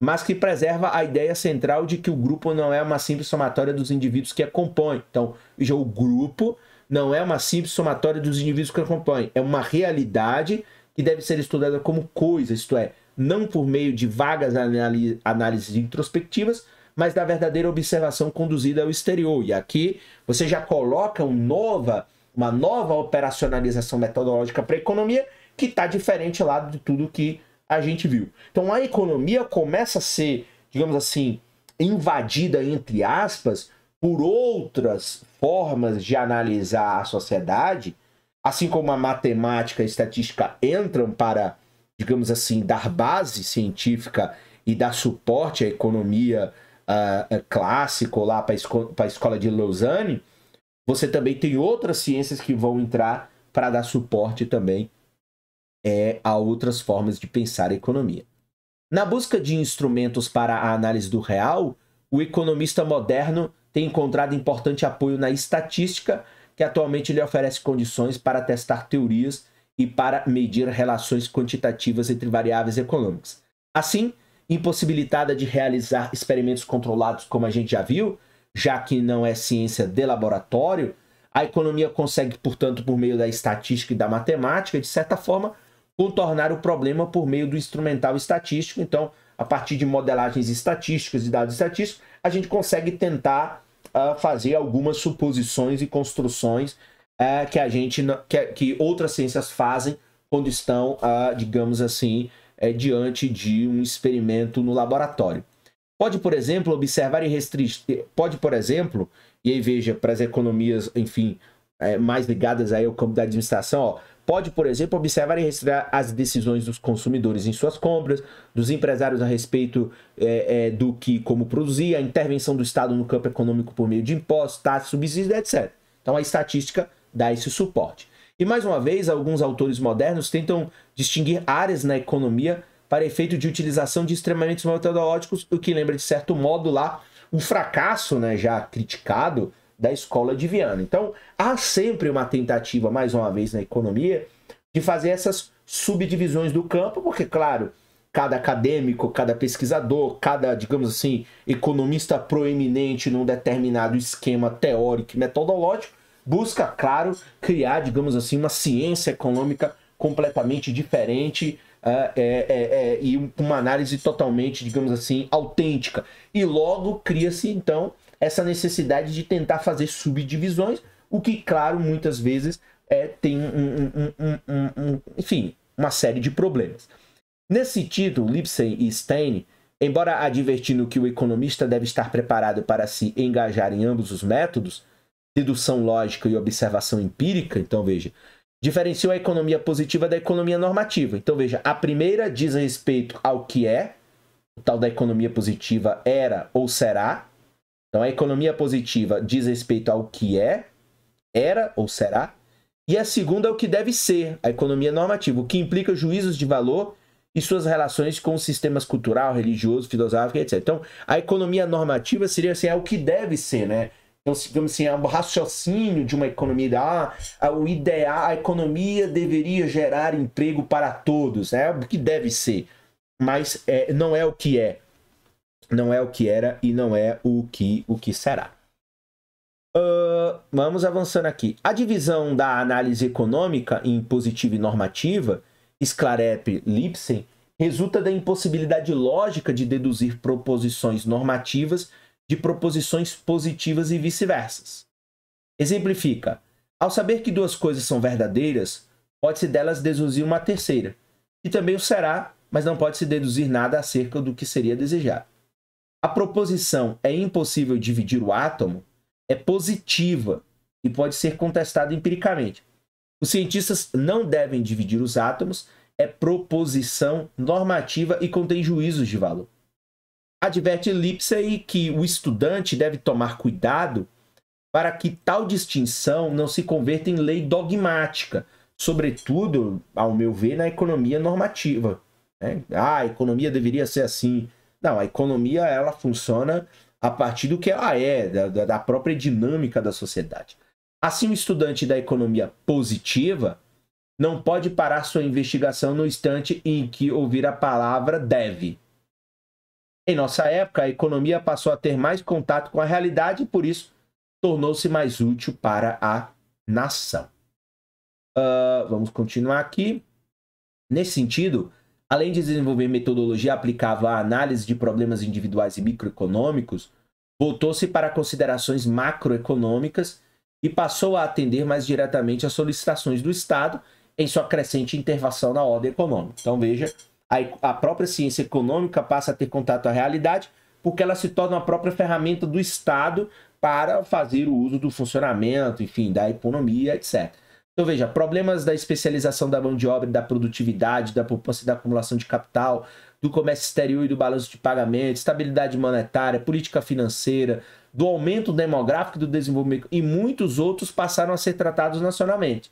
mas que preserva a ideia central de que o grupo não é uma simples somatória dos indivíduos que a compõem. Então, veja, o grupo não é uma simples somatória dos indivíduos que a compõem, é uma realidade que deve ser estudada como coisa, isto é, não por meio de vagas análises introspectivas, mas da verdadeira observação conduzida ao exterior. E aqui você já coloca um nova, uma nova operacionalização metodológica para a economia, que está diferente lá de tudo que a gente viu. Então a economia começa a ser, digamos assim, invadida entre aspas por outras formas de analisar a sociedade, assim como a matemática e a estatística entram para, digamos assim, dar base científica e dar suporte à economia uh, clássico lá para esco a escola de Lausanne, você também tem outras ciências que vão entrar para dar suporte também é, a outras formas de pensar a economia. Na busca de instrumentos para a análise do real, o economista moderno tem encontrado importante apoio na estatística, que atualmente lhe oferece condições para testar teorias e para medir relações quantitativas entre variáveis econômicas. Assim, impossibilitada de realizar experimentos controlados, como a gente já viu, já que não é ciência de laboratório, a economia consegue, portanto, por meio da estatística e da matemática, de certa forma, contornar o problema por meio do instrumental estatístico. Então, a partir de modelagens estatísticas e dados estatísticos, a gente consegue tentar uh, fazer algumas suposições e construções uh, que a gente que, que, outras ciências fazem quando estão, uh, digamos assim, é, diante de um experimento no laboratório. Pode, por exemplo, observar e restringir. Pode, por exemplo, e aí veja para as economias, enfim, é, mais ligadas aí ao campo da administração, ó, pode, por exemplo, observar e registrar as decisões dos consumidores em suas compras, dos empresários a respeito é, é, do que, como produzir, a intervenção do Estado no campo econômico por meio de impostos, taxas, subsídios, etc. Então a estatística dá esse suporte. E mais uma vez, alguns autores modernos tentam distinguir áreas na economia para efeito de utilização de extremamente metodológicos, o que lembra de certo modo lá o fracasso, né, já criticado da escola de Viana. Então, há sempre uma tentativa, mais uma vez, na economia, de fazer essas subdivisões do campo, porque, claro, cada acadêmico, cada pesquisador, cada, digamos assim, economista proeminente num determinado esquema teórico e metodológico, busca, claro, criar, digamos assim, uma ciência econômica completamente diferente ah, é, é, é, e uma análise totalmente, digamos assim, autêntica. E logo cria-se, então, essa necessidade de tentar fazer subdivisões, o que, claro, muitas vezes é, tem um, um, um, enfim, uma série de problemas. Nesse sentido, Lipsen e Stein, embora advertindo que o economista deve estar preparado para se engajar em ambos os métodos, dedução lógica e observação empírica, então veja, diferenciou a economia positiva da economia normativa. Então veja, a primeira diz respeito ao que é, o tal da economia positiva era ou será, então, a economia positiva diz respeito ao que é, era ou será, e a segunda é o que deve ser, a economia normativa, o que implica juízos de valor e suas relações com os sistemas cultural, religioso, filosófico, etc. Então, a economia normativa seria assim, é o que deve ser, né? Então, digamos assim, é um raciocínio de uma economia, ah, o ideal, a economia deveria gerar emprego para todos, é né? o que deve ser, mas é, não é o que é não é o que era e não é o que o que será. Uh, vamos avançando aqui. A divisão da análise econômica em positiva e normativa, esclarece Lipsen, resulta da impossibilidade lógica de deduzir proposições normativas de proposições positivas e vice-versa. Exemplifica: ao saber que duas coisas são verdadeiras, pode-se delas deduzir uma terceira, que também o será, mas não pode-se deduzir nada acerca do que seria desejado. A proposição é impossível dividir o átomo é positiva e pode ser contestada empiricamente. Os cientistas não devem dividir os átomos, é proposição normativa e contém juízos de valor. Adverte Lipsey que o estudante deve tomar cuidado para que tal distinção não se converta em lei dogmática, sobretudo, ao meu ver, na economia normativa. Né? Ah, a economia deveria ser assim, não, a economia ela funciona a partir do que ela é, da, da própria dinâmica da sociedade. Assim, o estudante da economia positiva não pode parar sua investigação no instante em que ouvir a palavra deve. Em nossa época, a economia passou a ter mais contato com a realidade e, por isso, tornou-se mais útil para a nação. Uh, vamos continuar aqui. Nesse sentido, Além de desenvolver metodologia aplicável à análise de problemas individuais e microeconômicos, voltou-se para considerações macroeconômicas e passou a atender mais diretamente às solicitações do Estado em sua crescente intervenção na ordem econômica. Então veja, a, própria ciência econômica passa a ter contato à realidade porque ela se torna a própria ferramenta do Estado para fazer o uso do funcionamento, enfim, da economia, etc. Então veja, problemas da especialização da mão de obra, da produtividade, da poupança e da acumulação de capital, do comércio exterior e do balanço de pagamento, estabilidade monetária, política financeira, do aumento demográfico e do desenvolvimento e muitos outros passaram a ser tratados nacionalmente.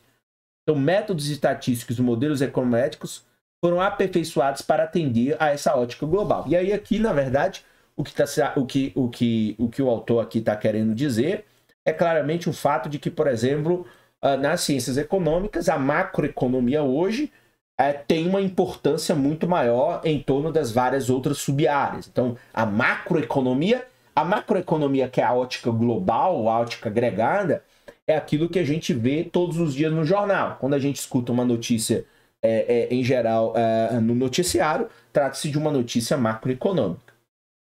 Então, métodos estatísticos e modelos econométricos foram aperfeiçoados para atender a essa ótica global. E aí aqui, na verdade, o que, tá, o, que, o, que, o, que o autor aqui está querendo dizer é claramente o fato de que, por exemplo, uh, nas ciências econômicas, a macroeconomia hoje eh, tem uma importância muito maior em torno das várias outras sub-áreas. Então, a macroeconomia, a macroeconomia que é a ótica global, a ótica agregada, é aquilo que a gente vê todos os dias no jornal. Quando a gente escuta uma notícia é, é, em geral é, no noticiário, trata-se de uma notícia macroeconômica.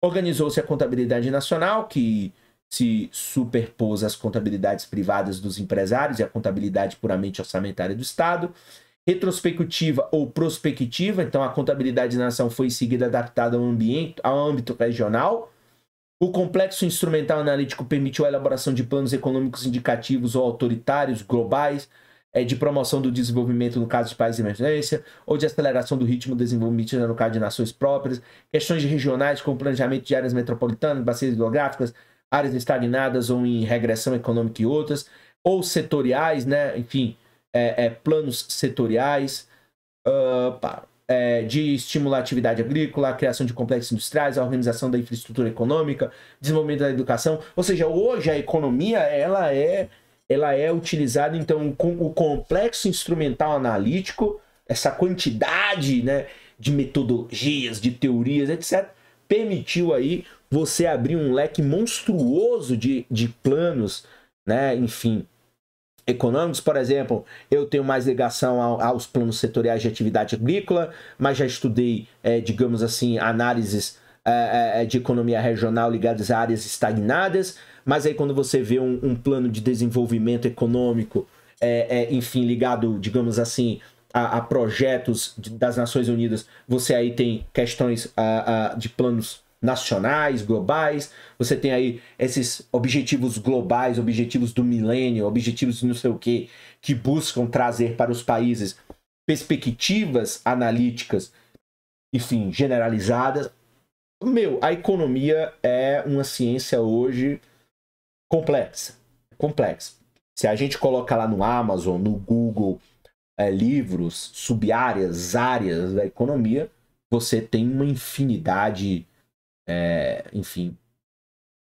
Organizou-se a contabilidade nacional, que se superpôs às contabilidades privadas dos empresários e à contabilidade puramente orçamentária do Estado. Retrospectiva ou prospectiva, então a contabilidade nação foi em seguida adaptada ao, ambiente, ao âmbito regional. O complexo instrumental analítico permitiu a elaboração de planos econômicos indicativos ou autoritários globais, eh, de promoção do desenvolvimento no caso de países de emergência, ou de aceleração do ritmo do desenvolvimento no caso de nações próprias, questões regionais como planejamento de áreas metropolitanas, bacias hidrográficas, áreas estagnadas ou em regressão econômica e outras, ou setoriais, né? enfim, é, é, planos setoriais, uh, pá, é, de estimular a atividade agrícola, a criação de complexos industriais, a organização da infraestrutura econômica, desenvolvimento da educação. Ou seja, hoje a economia ela é, ela é utilizada, então, com o complexo instrumental analítico, essa quantidade né, de metodologias, de teorias, etc., permitiu aí você abrir um leque monstruoso de, de planos, né? Enfim, econômicos, por exemplo, eu tenho mais ligação ao, aos planos setoriais de atividade agrícola, mas já estudei, é, digamos assim, análises é, é de economia regional ligadas a áreas estagnadas, mas aí quando você vê um, um plano de desenvolvimento econômico, é, é, enfim, ligado, digamos assim, a, a projetos de, das Nações Unidas, você aí tem questões a, ah, a, ah, de planos nacionais, globais, você tem aí esses objetivos globais, objetivos do milênio, objetivos não sei o que, que buscam trazer para os países perspectivas analíticas, enfim, generalizadas. Meu, a economia é uma ciência hoje complexa, complexa. Se a gente coloca lá no Amazon, no Google, é, livros, subáreas, áreas da economia, você tem uma infinidade é, enfim,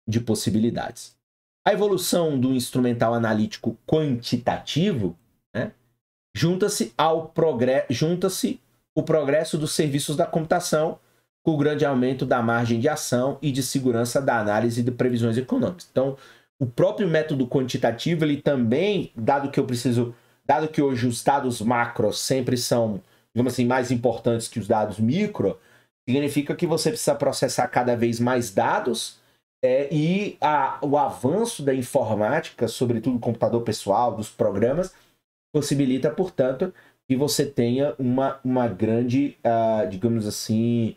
de possibilidades. A evolução do instrumental analítico quantitativo né, junta-se ao progresso, junta-se o progresso dos serviços da computação com o grande aumento da margem de ação e de segurança da análise de previsões econômicas. Então, o próprio método quantitativo, ele também, dado que eu preciso, dado que hoje os dados macro sempre são, digamos assim, mais importantes que os dados micro, Significa que você precisa processar cada vez mais dados é, e a, o avanço da informática, sobretudo computador pessoal, dos programas, possibilita, portanto, que você tenha uma, uma grande, uh, digamos assim,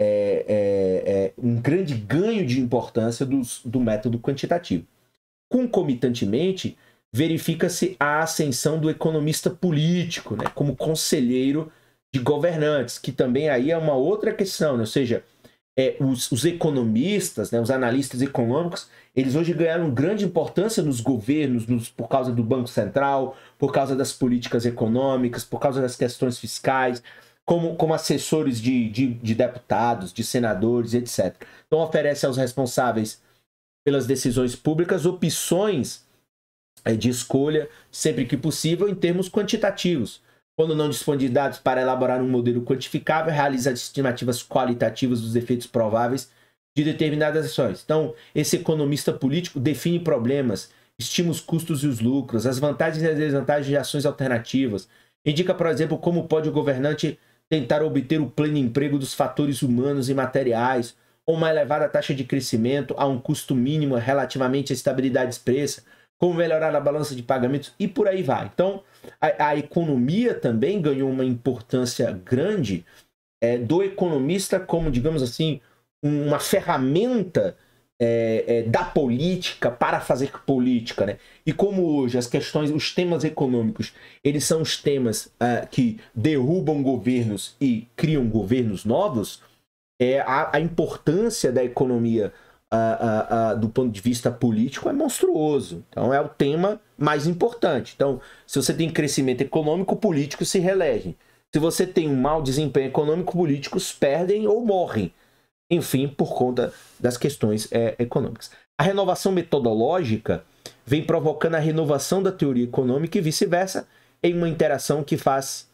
é, é, é, um grande ganho de importância dos, do método quantitativo. Concomitantemente, verifica-se a ascensão do economista político, né, como conselheiro de governantes, que também aí é uma outra questão, né? ou seja, é, os, os, economistas, né, os analistas econômicos, eles hoje ganharam grande importância nos governos, nos, por causa do Banco Central, por causa das políticas econômicas, por causa das questões fiscais, como, como assessores de, de, de deputados, de senadores, etc. Então oferece aos responsáveis pelas decisões públicas opções é, de escolha sempre que possível em termos quantitativos. Quando não dispõe de dados para elaborar um modelo quantificável, realiza estimativas qualitativas dos efeitos prováveis de determinadas ações. Então, esse economista político define problemas, estima os custos e os lucros, as vantagens e as desvantagens de ações alternativas. Indica, por exemplo, como pode o governante tentar obter o pleno emprego dos fatores humanos e materiais, ou uma elevada taxa de crescimento a um custo mínimo relativamente à estabilidade expressa, como melhorar a balança de pagamentos e por aí vai. Então, a, a economia também ganhou uma importância grande é, do economista como, digamos assim, uma ferramenta é, é, da política para fazer política, né? E como hoje as questões, os temas econômicos, eles são os temas ah, que derrubam governos e criam governos novos, é, a, a importância da economia a, a, do ponto de vista político é monstruoso. Então é o tema mais importante. Então, se você tem crescimento econômico, políticos se relegem, Se você tem um mau desempenho econômico, políticos perdem ou morrem. Enfim, por conta das questões é, econômicas. A renovação metodológica vem provocando a renovação da teoria econômica e vice-versa, em uma interação que faz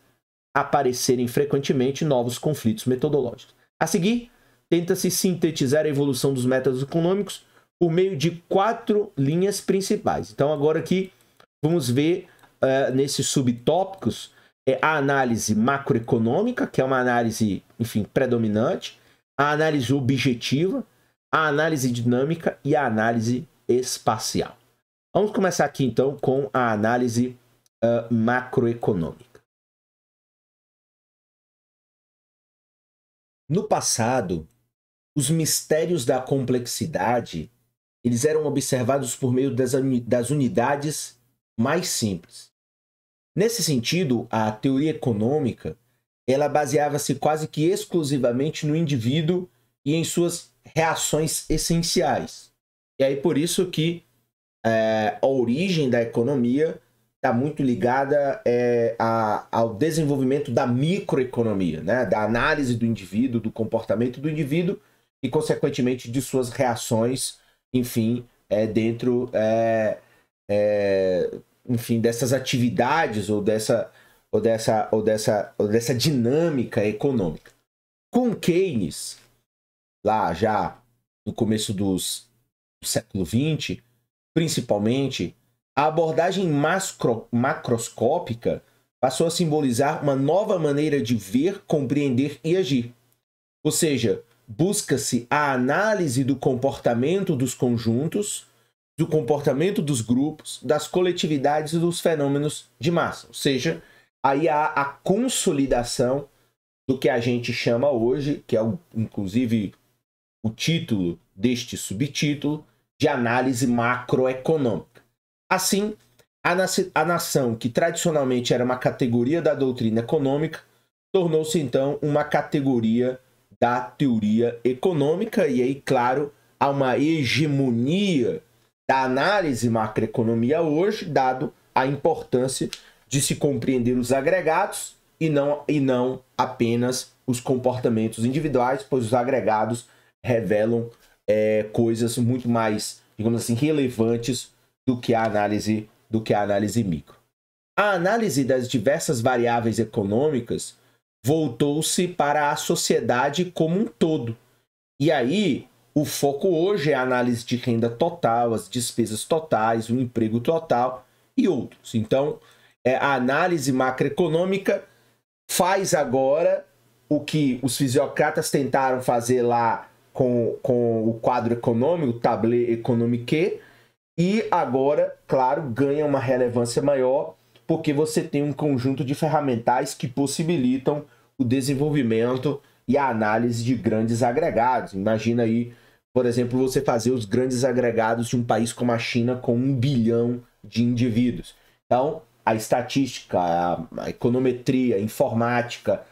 aparecerem frequentemente novos conflitos metodológicos. A seguir, tenta-se sintetizar a evolução dos métodos econômicos por meio de quatro linhas principais. Então, agora aqui vamos ver uh, nesses subtópicos é a análise macroeconômica, que é uma análise, enfim, predominante, a análise objetiva, a análise dinâmica e a análise espacial. Vamos começar aqui então com a análise uh, macroeconômica. No passado, os mistérios da complexidade eles eram observados por meio das unidades mais simples. Nesse sentido, a teoria econômica ela baseava-se quase que exclusivamente no indivíduo e em suas reações essenciais. E aí por isso que é, a origem da economia está muito ligada é, a, ao desenvolvimento da microeconomia, né? da análise do indivíduo, do comportamento do indivíduo e, consequentemente, de suas reações, enfim, é, dentro, é, é, enfim, dessas atividades ou dessa, ou dessa, ou dessa, ou dessa dinâmica econômica. Com Keynes, lá já no começo dos, do século XX, principalmente, a abordagem macro, macroscópica passou a simbolizar uma nova maneira de ver, compreender e agir. Ou seja, busca-se a análise do comportamento dos conjuntos, do comportamento dos grupos, das coletividades e dos fenômenos de massa. Ou seja, aí há a consolidação do que a gente chama hoje, que é o, inclusive o título deste subtítulo, de análise macroeconômica. Assim, a, a nação, que tradicionalmente era uma categoria da doutrina econômica, tornou-se então uma categoria da teoria econômica, e aí, claro, há uma hegemonia da análise macroeconomia hoje, dado a importância de se compreender os agregados e não, e não apenas os comportamentos individuais, pois os agregados revelam é, coisas muito mais, digamos assim, relevantes do que a análise do que a análise micro. A análise das diversas variáveis econômicas voltou-se para a sociedade como um todo. E aí, o foco hoje é a análise de renda total, as despesas totais, o emprego total e outros. Então, é, a análise macroeconômica faz agora o que os fisiocratas tentaram fazer lá com, com o quadro econômico, o tablé econômico, e agora, claro, ganha uma relevância maior porque você tem um conjunto de ferramentas que possibilitam o desenvolvimento e a análise de grandes agregados. Imagina aí, por exemplo, você fazer os grandes agregados de um país como a China com um bilhão de indivíduos. Então, a estatística, a, econometria, a informática,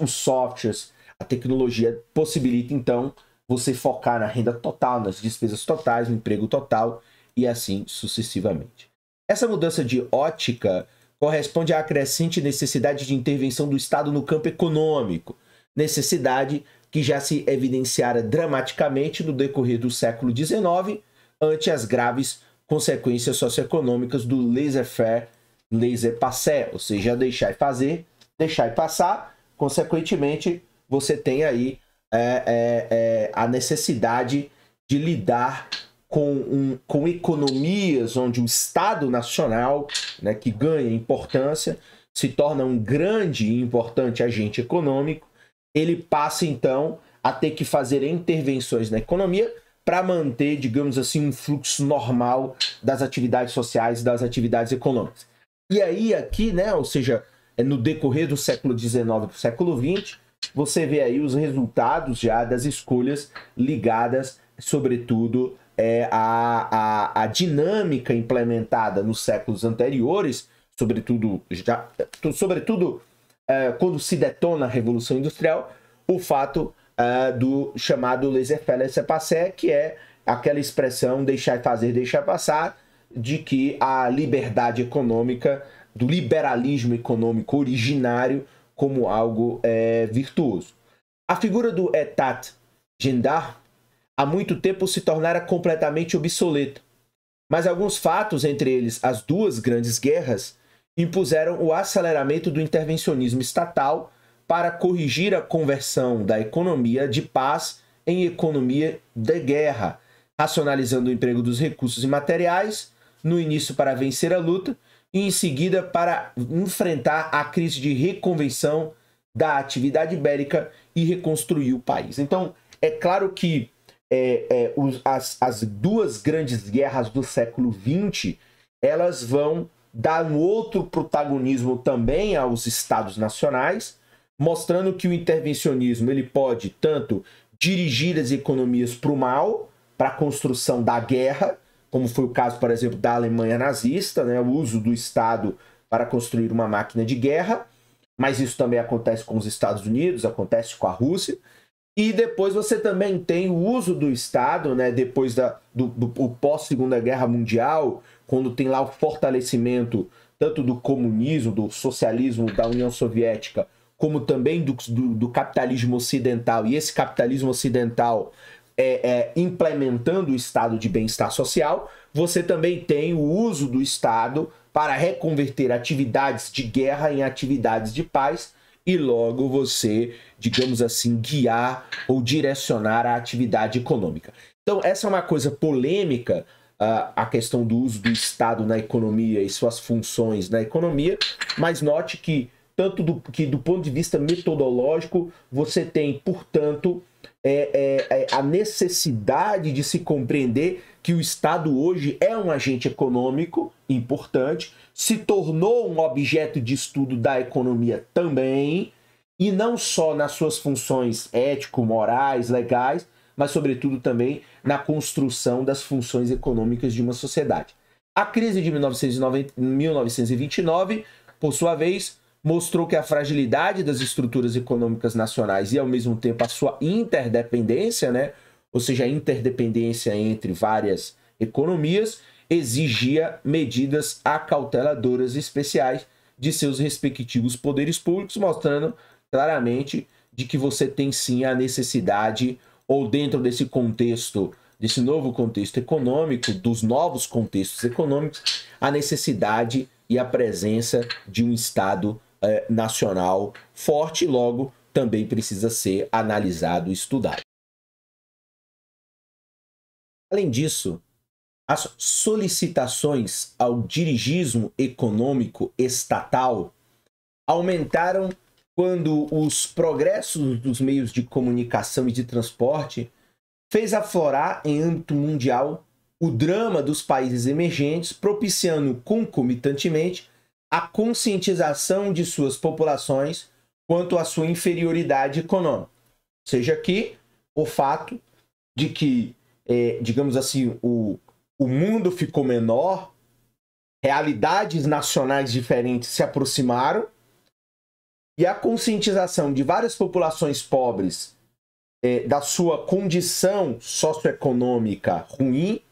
os softwares, a tecnologia possibilita então você focar na renda total, nas despesas totais, no emprego total e assim sucessivamente. Essa mudança de ótica corresponde à crescente necessidade de intervenção do Estado no campo econômico, necessidade que já se evidenciara dramaticamente no decorrer do século XIX ante as graves consequências socioeconômicas do laissez-faire, laissez-passer, ou seja, deixar e fazer, deixar e passar. Consequentemente, você tem aí é, é, é, a necessidade de lidar com, um, com economias onde o Estado Nacional, né, que ganha importância, se torna um grande e importante agente econômico, ele passa então a ter que fazer intervenções na economia para manter, digamos assim, um fluxo normal das atividades sociais, das atividades econômicas. E aí aqui, né, ou seja, é no decorrer do século XIX para o século XX, você vê aí os resultados já das escolhas ligadas, sobretudo, é, a, a, a dinâmica implementada nos séculos anteriores, sobretudo, já, sobretudo é, quando se detona a Revolução Industrial, o fato é, do chamado laissez-faire, laissez-passer, que é aquela expressão deixar fazer, deixar passar, de que a liberdade econômica, do liberalismo econômico originário como algo é, virtuoso. A figura do Etat Gendar há muito tempo se tornara completamente obsoleta. Mas alguns fatos, entre eles as duas grandes guerras, impuseram o aceleramento do intervencionismo estatal para corrigir a conversão da economia de paz em economia de guerra, racionalizando o emprego dos recursos e materiais no início para vencer a luta e em seguida para enfrentar a crise de reconvenção da atividade bélica e reconstruir o país. Então, é claro que é, é, os, as, as duas grandes guerras do século XX, elas vão dar um outro protagonismo também aos estados nacionais, mostrando que o intervencionismo ele pode tanto dirigir as economias para o mal, para a construção da guerra, como foi o caso, por exemplo, da Alemanha nazista, né? o uso do Estado para construir uma máquina de guerra, mas isso também acontece com os Estados Unidos, acontece com a Rússia, e depois você também tem o uso do Estado, né, depois da, do, do pós-segunda guerra mundial, quando tem lá o fortalecimento tanto do comunismo, do socialismo, da União Soviética, como também do, do, do capitalismo ocidental. E esse capitalismo ocidental é, é, implementando o estado de bem-estar social, você também tem o uso do Estado para reconverter atividades de guerra em atividades de paz e logo você, digamos assim, guiar ou direcionar a atividade econômica. Então, essa é uma coisa polêmica, a questão do uso do Estado na economia e suas funções na economia, mas note que, tanto do, que do ponto de vista metodológico, você tem, portanto, é, é, é a necessidade de se compreender que o Estado hoje é um agente econômico importante, se tornou um objeto de estudo da economia também, e não só nas suas funções ético-morais, legais, mas sobretudo também na construção das funções econômicas de uma sociedade. A crise de 1990, 1929, por sua vez, mostrou que a fragilidade das estruturas econômicas nacionais e ao mesmo tempo a sua interdependência, né, ou seja, a interdependência entre várias economias, exigia medidas acauteladoras especiais de seus respectivos poderes públicos, mostrando claramente de que você tem sim a necessidade, ou dentro desse contexto, desse novo contexto econômico, dos novos contextos econômicos, a necessidade e a presença de um Estado eh, nacional forte, logo também precisa ser analisado e estudado. Além disso, as solicitações ao dirigismo econômico estatal aumentaram quando os progressos dos meios de comunicação e de transporte fez aflorar em âmbito mundial o drama dos países emergentes, propiciando concomitantemente a conscientização de suas populações quanto à sua inferioridade econômica. Seja aqui o fato de que é, digamos assim, o, o mundo ficou menor, realidades nacionais diferentes se aproximaram e a conscientização de várias populações pobres é, da sua condição socioeconômica ruim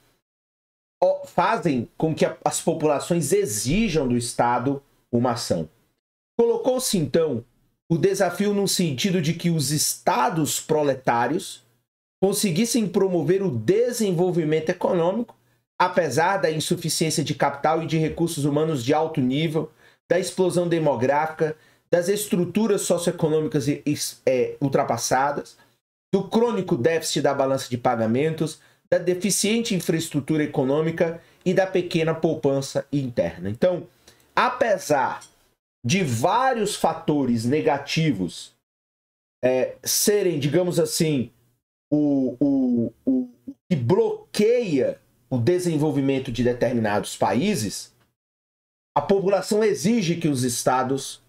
fazem com que as populações exijam do Estado uma ação. Colocou-se então o desafio no sentido de que os estados proletários conseguissem promover o desenvolvimento econômico, apesar da insuficiência de capital e de recursos humanos de alto nível, da explosão demográfica, das estruturas socioeconômicas é, ultrapassadas, do crônico déficit da balança de pagamentos, da deficiente infraestrutura econômica e da pequena poupança interna. Então, apesar de vários fatores negativos é, serem, digamos assim, o, o, o que bloqueia o desenvolvimento de determinados países, a população exige que os estados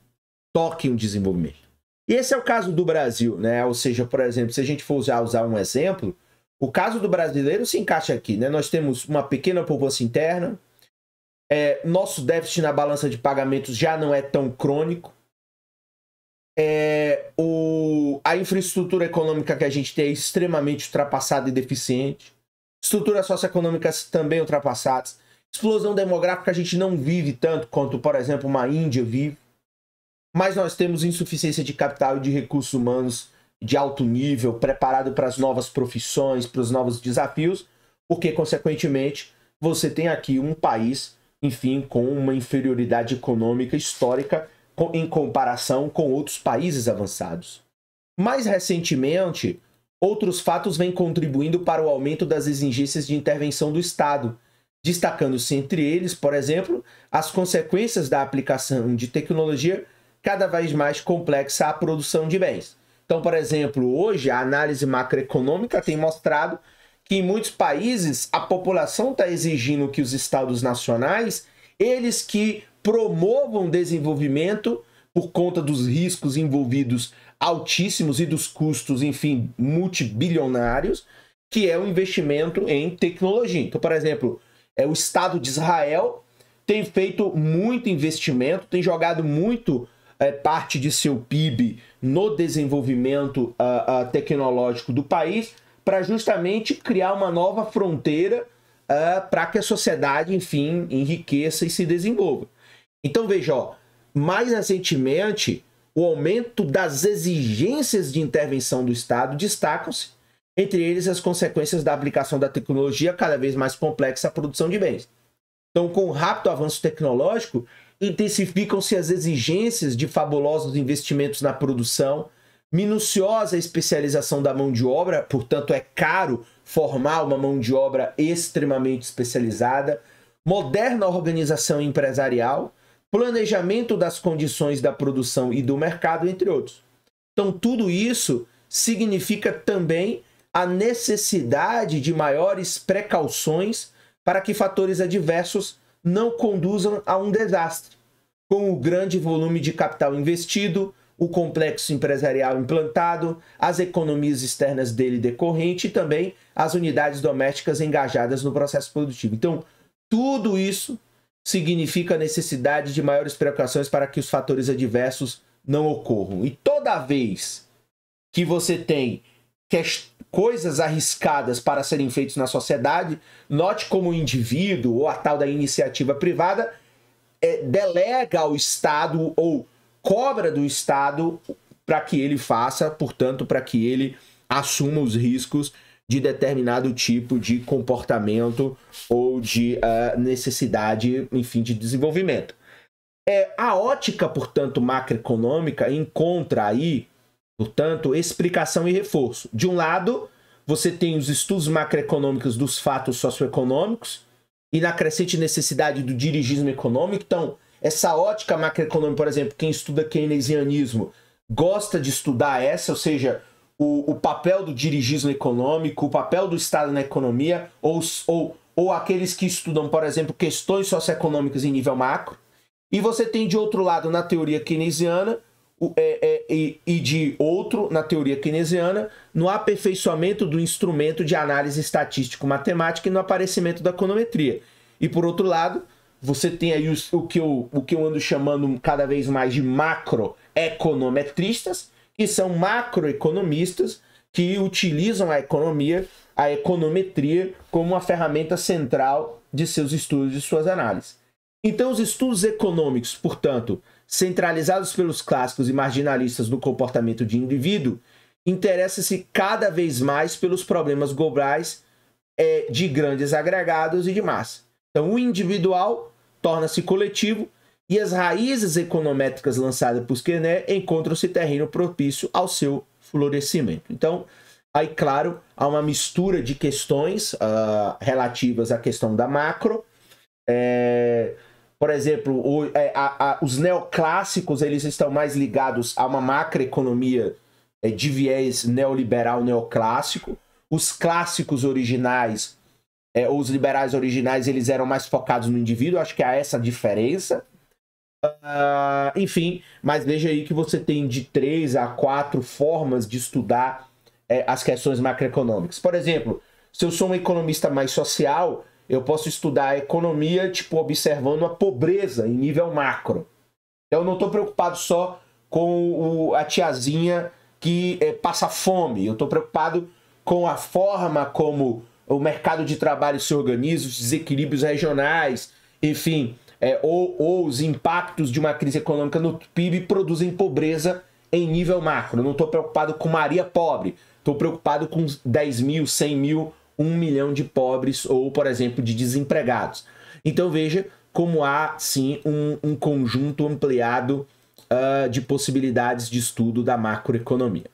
toquem o desenvolvimento. E esse é o caso do Brasil, né? Ou seja, por exemplo, se a gente for usar, usar um exemplo, o caso do brasileiro se encaixa aqui, né? Nós temos uma pequena poupança interna, é, nosso déficit na balança de pagamentos já não é tão crônico, é, o, a infraestrutura econômica que a gente tem é extremamente ultrapassada e deficiente. Estruturas socioeconômicas também ultrapassadas. Explosão demográfica a gente não vive tanto quanto, por exemplo, uma Índia vive. Mas nós temos insuficiência de capital e de recursos humanos de alto nível, preparado para as novas profissões, para os novos desafios, porque, consequentemente, você tem aqui um país, enfim, com uma inferioridade econômica histórica em comparação com outros países avançados. Mais recentemente, outros fatos vêm contribuindo para o aumento das exigências de intervenção do Estado, destacando-se entre eles, por exemplo, as consequências da aplicação de tecnologia cada vez mais complexa à produção de bens. Então, por exemplo, hoje a análise macroeconômica tem mostrado que em muitos países a população está exigindo que os estados nacionais eles que promovam desenvolvimento por conta dos riscos envolvidos altíssimos e dos custos, enfim, multibilionários, que é o investimento em tecnologia. Então, por exemplo, é o Estado de Israel tem feito muito investimento, tem jogado muito é, parte de seu PIB no desenvolvimento uh, uh, tecnológico do país para justamente criar uma nova fronteira uh, ah, para que a sociedade, enfim, enriqueça e se desenvolva. Então veja, ó, mais recentemente, o aumento das exigências de intervenção do Estado destacam-se, entre eles as consequências da aplicação da tecnologia cada vez mais complexa à produção de bens. Então, com o rápido avanço tecnológico, intensificam-se as exigências de fabulosos investimentos na produção, minuciosa especialização da mão de obra, portanto, é caro formar uma mão de obra extremamente especializada, moderna organização empresarial planejamento das condições da produção e do mercado, entre outros. Então, tudo isso significa também a necessidade de maiores precauções para que fatores adversos não conduzam a um desastre, com o grande volume de capital investido, o complexo empresarial implantado, as economias externas dele decorrente e também as unidades domésticas engajadas no processo produtivo. Então, tudo isso significa a necessidade de maiores precauções para que os fatores adversos não ocorram. E toda vez que você tem coisas arriscadas para serem feitas na sociedade, note como o indivíduo ou a tal da iniciativa privada é, delega ao Estado ou cobra do Estado para que ele faça, portanto, para que ele assuma os riscos de determinado tipo de comportamento ou de uh, necessidade, enfim, de desenvolvimento. É, a ótica, portanto, macroeconômica encontra aí, portanto, explicação e reforço. De um lado, você tem os estudos macroeconômicos dos fatos socioeconômicos e na crescente necessidade do dirigismo econômico. Então, essa ótica macroeconômica, por exemplo, quem estuda keynesianismo gosta de estudar essa, ou seja, o, o papel do dirigismo econômico, o papel do Estado na economia, ou, ou, ou aqueles que estudam, por exemplo, questões socioeconômicas em nível macro. E você tem, de outro lado, na teoria keynesiana, é, é, e de outro, na teoria keynesiana, no aperfeiçoamento do instrumento de análise estatístico-matemática e no aparecimento da econometria. E por outro lado, você tem aí os, o, que eu, o que eu ando chamando cada vez mais de macroeconometristas, que são macroeconomistas que utilizam a economia, a econometria, como uma ferramenta central de seus estudos e suas análises. Então, os estudos econômicos, portanto, centralizados pelos clássicos e marginalistas do comportamento de indivíduo, interessam se cada vez mais pelos problemas globais é, de grandes agregados e de massa. Então, o individual torna-se coletivo e as raízes econométricas lançadas por Skinner encontram-se terreno propício ao seu florescimento. Então, aí, claro, há uma mistura de questões uh, relativas à questão da macro. É, por exemplo, o, é, a, a, os neoclássicos eles estão mais ligados a uma macroeconomia é, de viés neoliberal neoclássico. Os clássicos originais, é, os liberais originais, eles eram mais focados no indivíduo. Acho que há essa diferença. Ah, enfim, mas veja aí que você tem de três a quatro formas de estudar é, as questões macroeconômicas. Por exemplo, se eu sou um economista mais social, eu posso estudar a economia, tipo, observando a pobreza em nível macro. Então, eu não estou preocupado só com o, a tiazinha que é, passa fome, eu estou preocupado com a forma como o mercado de trabalho se organiza, os desequilíbrios regionais, enfim, é, ou, ou os impactos de uma crise econômica no PIB produzem pobreza em nível macro. não estou preocupado com Maria pobre, estou preocupado com 10 mil, 100 mil, 1 milhão de pobres ou, por exemplo, de desempregados. Então veja como há sim um, um conjunto ampliado uh, de possibilidades de estudo da macroeconomia.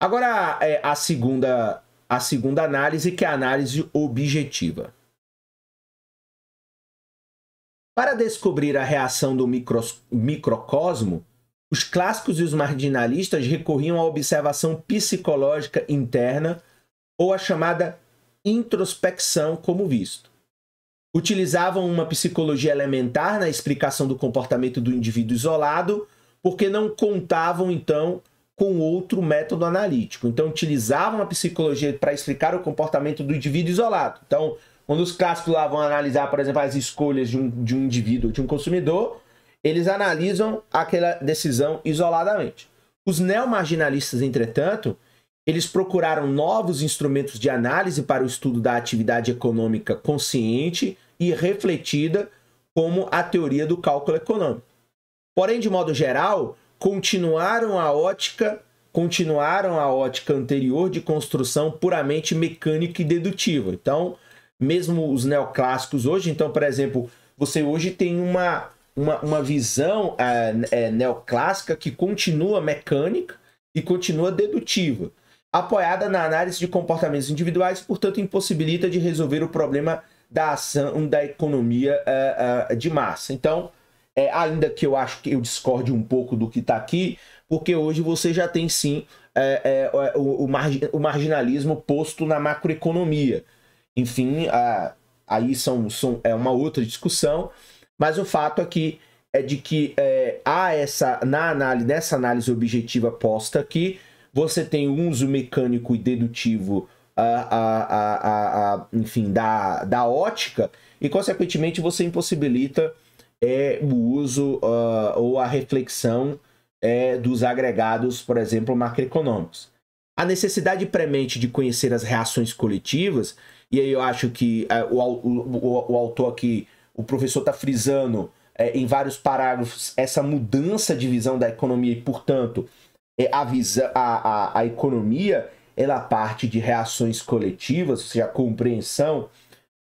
Agora é, a segunda a segunda análise que é a análise objetiva. Para descobrir a reação do micro, microcosmo, os clássicos e os marginalistas recorriam à observação psicológica interna ou a chamada introspecção, como visto. Utilizavam uma psicologia elementar na explicação do comportamento do indivíduo isolado, porque não contavam então com outro método analítico. Então utilizavam a psicologia para explicar o comportamento do indivíduo isolado. Então, quando os clássicos lá vão analisar, por exemplo, as escolhas de um, de um indivíduo, de um consumidor, eles analisam aquela decisão isoladamente. Os neomarginalistas, entretanto, eles procuraram novos instrumentos de análise para o estudo da atividade econômica consciente e refletida, como a teoria do cálculo econômico. Porém, de modo geral, continuaram a ótica continuaram a ótica anterior de construção puramente mecânica e dedutiva. Então, mesmo os neoclássicos hoje. Então, por exemplo, você hoje tem uma, uma, uma visão é, neoclássica que continua mecânica e continua dedutiva, apoiada na análise de comportamentos individuais, portanto, impossibilita de resolver o problema da ação da economia é, é, de massa. Então, ainda que eu acho que eu discorde um pouco do que está aqui, porque hoje você já tem sim o, o, o marginalismo posto na macroeconomia. Enfim, a, aí são, são, é uma outra discussão, mas o fato aqui é de que é, há essa, na análise, nessa análise objetiva posta aqui, você tem um uso mecânico e dedutivo a, a, a, enfim, da, da ótica, e consequentemente você impossibilita é, o uso uh, ou a reflexão é, dos agregados, por exemplo, macroeconômicos. A necessidade premente de conhecer as reações coletivas e aí eu acho que é, o, o, o, autor aqui, o professor está frisando é, em vários parágrafos essa mudança de visão da economia e, portanto, é, a, visa, a, a, a economia ela parte de reações coletivas, ou seja, a compreensão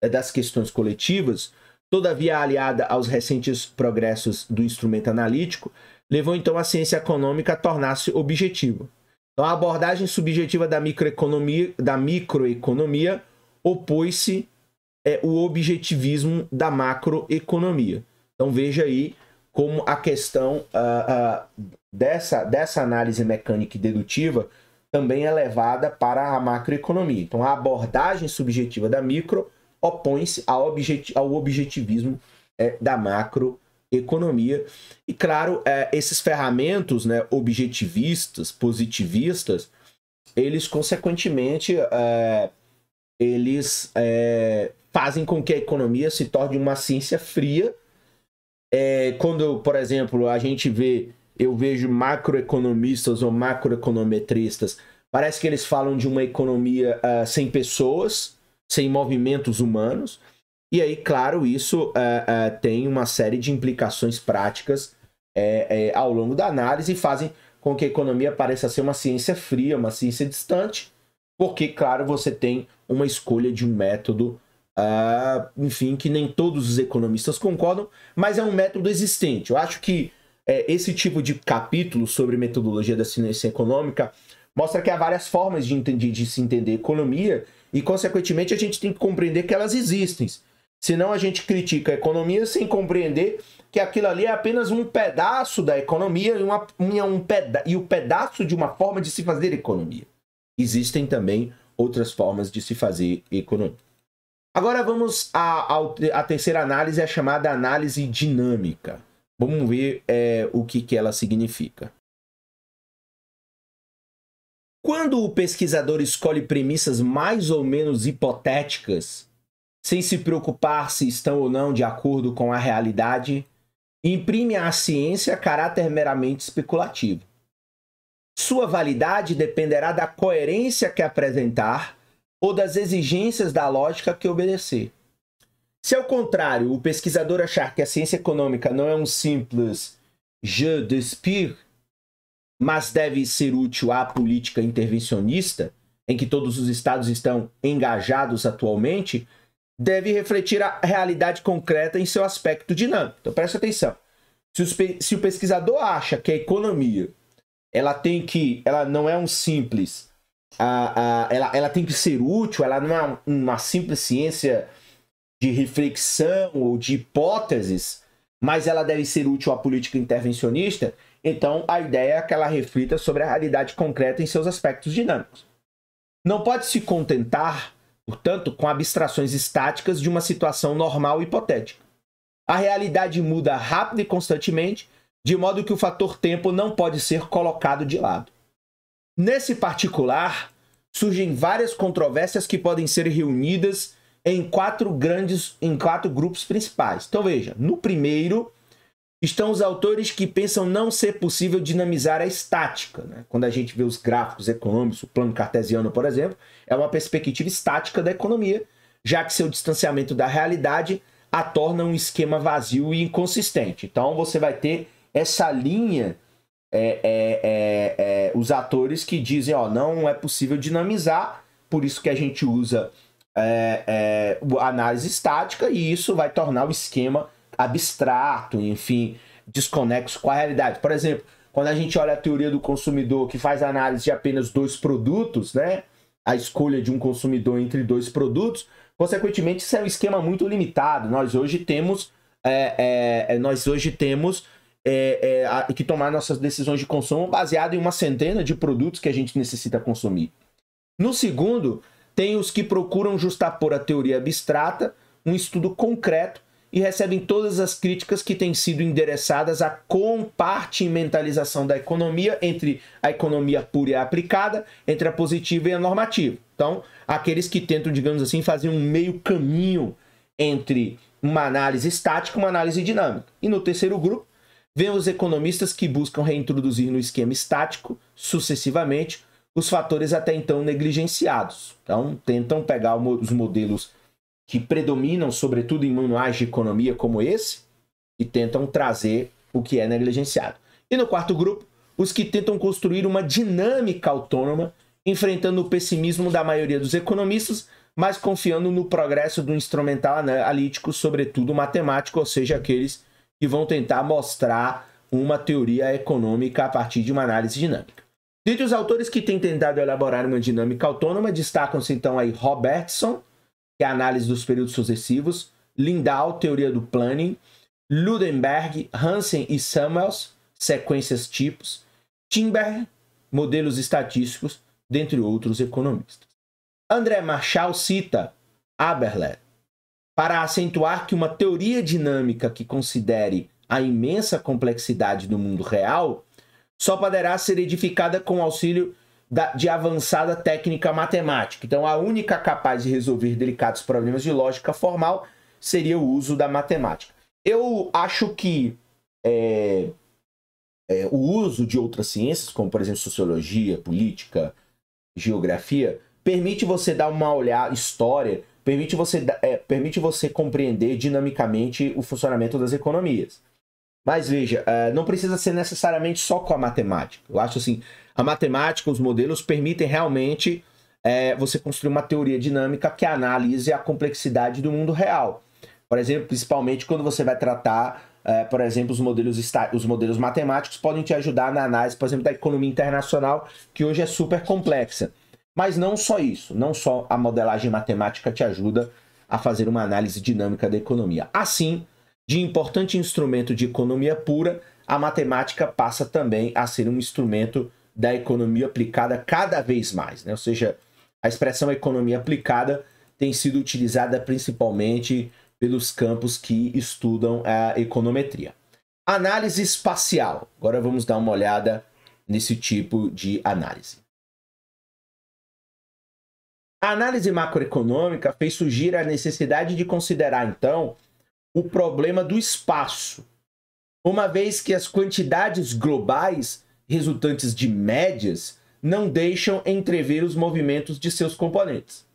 é, das questões coletivas, todavia aliada aos recentes progressos do instrumento analítico, levou então a ciência econômica a tornar-se objetiva. Então, a abordagem subjetiva da microeconomia, da microeconomia opôs-se é, o objetivismo da macroeconomia. Então veja aí como a questão uh, uh, dessa, dessa análise mecânica e dedutiva também é levada para a macroeconomia. Então a abordagem subjetiva da micro opõe-se ao, objet ao objetivismo é, da macroeconomia. E claro, é, esses ferramentos né, objetivistas, positivistas, eles consequentemente é, eles é, fazem com que a economia se torne uma ciência fria. É, quando, por exemplo, a gente vê, eu vejo macroeconomistas ou macroeconometristas, parece que eles falam de uma economia uh, sem pessoas, sem movimentos humanos. E aí, claro, isso uh, uh, tem uma série de implicações práticas é, é, ao longo da análise e fazem com que a economia pareça ser uma ciência fria, uma ciência distante, porque, claro, você tem uma escolha de um método, uh, enfim, que nem todos os economistas concordam, mas é um método existente. Eu acho que é, esse tipo de capítulo sobre metodologia da ciência econômica mostra que há várias formas de, entender, de se entender economia e, consequentemente, a gente tem que compreender que elas existem. Senão a gente critica a economia sem compreender que aquilo ali é apenas um pedaço da economia e, uma, um peda e o pedaço de uma forma de se fazer economia existem também outras formas de se fazer economia. Agora vamos à, terceira análise, a chamada análise dinâmica. Vamos ver é, o que, que ela significa. Quando o pesquisador escolhe premissas mais ou menos hipotéticas, sem se preocupar se estão ou não de acordo com a realidade, imprime à ciência caráter meramente especulativo. Sua validade dependerá da coerência que apresentar ou das exigências da lógica que obedecer. Se ao contrário, o pesquisador achar que a ciência econômica não é um simples jeu de mas deve ser útil à política intervencionista, em que todos os estados estão engajados atualmente, deve refletir a realidade concreta em seu aspecto dinâmico. Então preste atenção. se o pesquisador acha que a economia ela tem que. Ela não é um simples. A, a, ela, ela tem que ser útil, ela não é uma simples ciência de reflexão ou de hipóteses, mas ela deve ser útil à política intervencionista. Então, a ideia é que ela reflita sobre a realidade concreta em seus aspectos dinâmicos. Não pode se contentar, portanto, com abstrações estáticas de uma situação normal hipotética. A realidade muda rápido e constantemente, de modo que o fator tempo não pode ser colocado de lado. Nesse particular, surgem várias controvérsias que podem ser reunidas em quatro grandes, em quatro grupos principais. Então veja, no primeiro estão os autores que pensam não ser possível dinamizar a estática. Né? Quando a gente vê os gráficos econômicos, o plano cartesiano, por exemplo, é uma perspectiva estática da economia, já que seu distanciamento da realidade a torna um esquema vazio e inconsistente. Então você vai ter essa linha é, é, é, é, os atores que dizem, ó, não é possível dinamizar, por isso que a gente usa é, é, análise estática e isso vai tornar o esquema abstrato, enfim, desconexo com a realidade. Por exemplo, quando a gente olha a teoria do consumidor que faz análise de apenas dois produtos, né? A escolha de um consumidor entre dois produtos, consequentemente, isso é um esquema muito limitado. Nós hoje temos, nós hoje temos é, é, a, que tomar nossas decisões de consumo baseado em uma centena de produtos que a gente necessita consumir. No segundo, tem os que procuram justapor a teoria abstrata, um estudo concreto, e recebem todas as críticas que têm sido endereçadas à compartimentalização da economia entre a economia pura e a aplicada, entre a positiva e a normativa. Então, aqueles que tentam, digamos assim, fazer um meio caminho entre uma análise estática e uma análise dinâmica. E no terceiro grupo, vemos economistas que buscam reintroduzir no esquema estático, sucessivamente, os fatores até então negligenciados. Então, tentam pegar os modelos que predominam, sobretudo em manuais de economia como esse, e tentam trazer o que é negligenciado. E no quarto grupo, os que tentam construir uma dinâmica autônoma, enfrentando o pessimismo da maioria dos economistas, mas confiando no progresso do instrumental analítico, sobretudo matemático, ou seja, aqueles que vão tentar mostrar uma teoria econômica a partir de uma análise dinâmica. Dentre os autores que têm tentado elaborar uma dinâmica autônoma, destacam-se então aí Robertson, que é a análise dos períodos sucessivos, Lindau, teoria do planning, Ludenberg, Hansen e Samuels, sequências tipos, Timber, modelos estatísticos, dentre outros economistas. André Marshall cita Aberlet, para acentuar que uma teoria dinâmica que considere a imensa complexidade do mundo real só poderá ser edificada com auxílio da, de avançada técnica matemática. Então, a única capaz de resolver delicados problemas de lógica formal seria o uso da matemática. Eu acho que é, é, o uso de outras ciências, como por exemplo sociologia, política, geografia, permite você dar uma olhada, história, permite você, é, permite você compreender dinamicamente o funcionamento das economias. Mas veja, é, não precisa ser necessariamente só com a matemática. Eu acho assim, a matemática, os modelos permitem realmente é, você construir uma teoria dinâmica que analise a complexidade do mundo real. Por exemplo, principalmente quando você vai tratar, é, por exemplo, os modelos, os modelos matemáticos podem te ajudar na análise, por exemplo, da economia internacional, que hoje é super complexa. Mas não só isso, não só a modelagem matemática te ajuda a fazer uma análise dinâmica da economia. Assim, de importante instrumento de economia pura, a matemática passa também a ser um instrumento da economia aplicada cada vez mais. Né? Ou seja, a expressão economia aplicada tem sido utilizada principalmente pelos campos que estudam a econometria. Análise espacial. Agora vamos dar uma olhada nesse tipo de análise. A análise macroeconômica fez surgir a necessidade de considerar, então, o problema do espaço, uma vez que as quantidades globais resultantes de médias não deixam entrever os movimentos de seus componentes.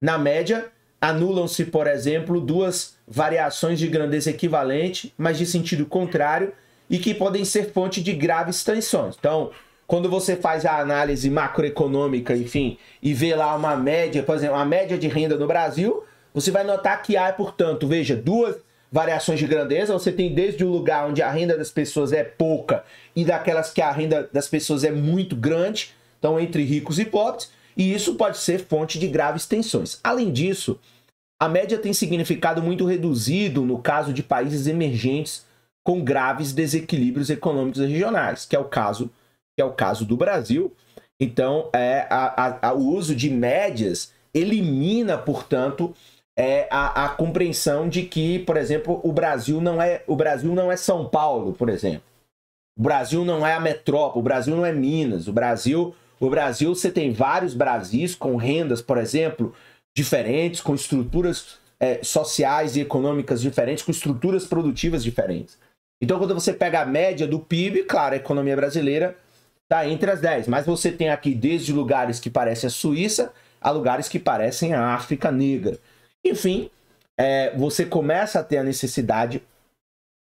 Na média, anulam-se, por exemplo, duas variações de grandeza equivalente, mas de sentido contrário, e que podem ser fonte de graves tensões. Então, quando você faz a análise macroeconômica, enfim, e vê lá uma média, por exemplo, a média de renda no Brasil, você vai notar que há, portanto, veja, duas variações de grandeza. Você tem desde o lugar onde a renda das pessoas é pouca e daquelas que a renda das pessoas é muito grande, então entre ricos e pobres, e isso pode ser fonte de graves tensões. Além disso, a média tem significado muito reduzido no caso de países emergentes com graves desequilíbrios econômicos regionais, que é o caso que é o caso do Brasil. Então, é, a, a, o uso de médias elimina, portanto, é, a, a, compreensão de que, por exemplo, o Brasil não é o Brasil não é São Paulo, por exemplo. O Brasil não é a metrópole, o Brasil não é Minas, o Brasil, o Brasil você tem vários Brasis com rendas, por exemplo, diferentes, com estruturas é, sociais e econômicas diferentes, com estruturas produtivas diferentes. Então, quando você pega a média do PIB, claro, a economia brasileira tá entre as 10. Mas você tem aqui desde lugares que parecem a Suíça a lugares que parecem a África Negra. Enfim, é, você começa a ter a necessidade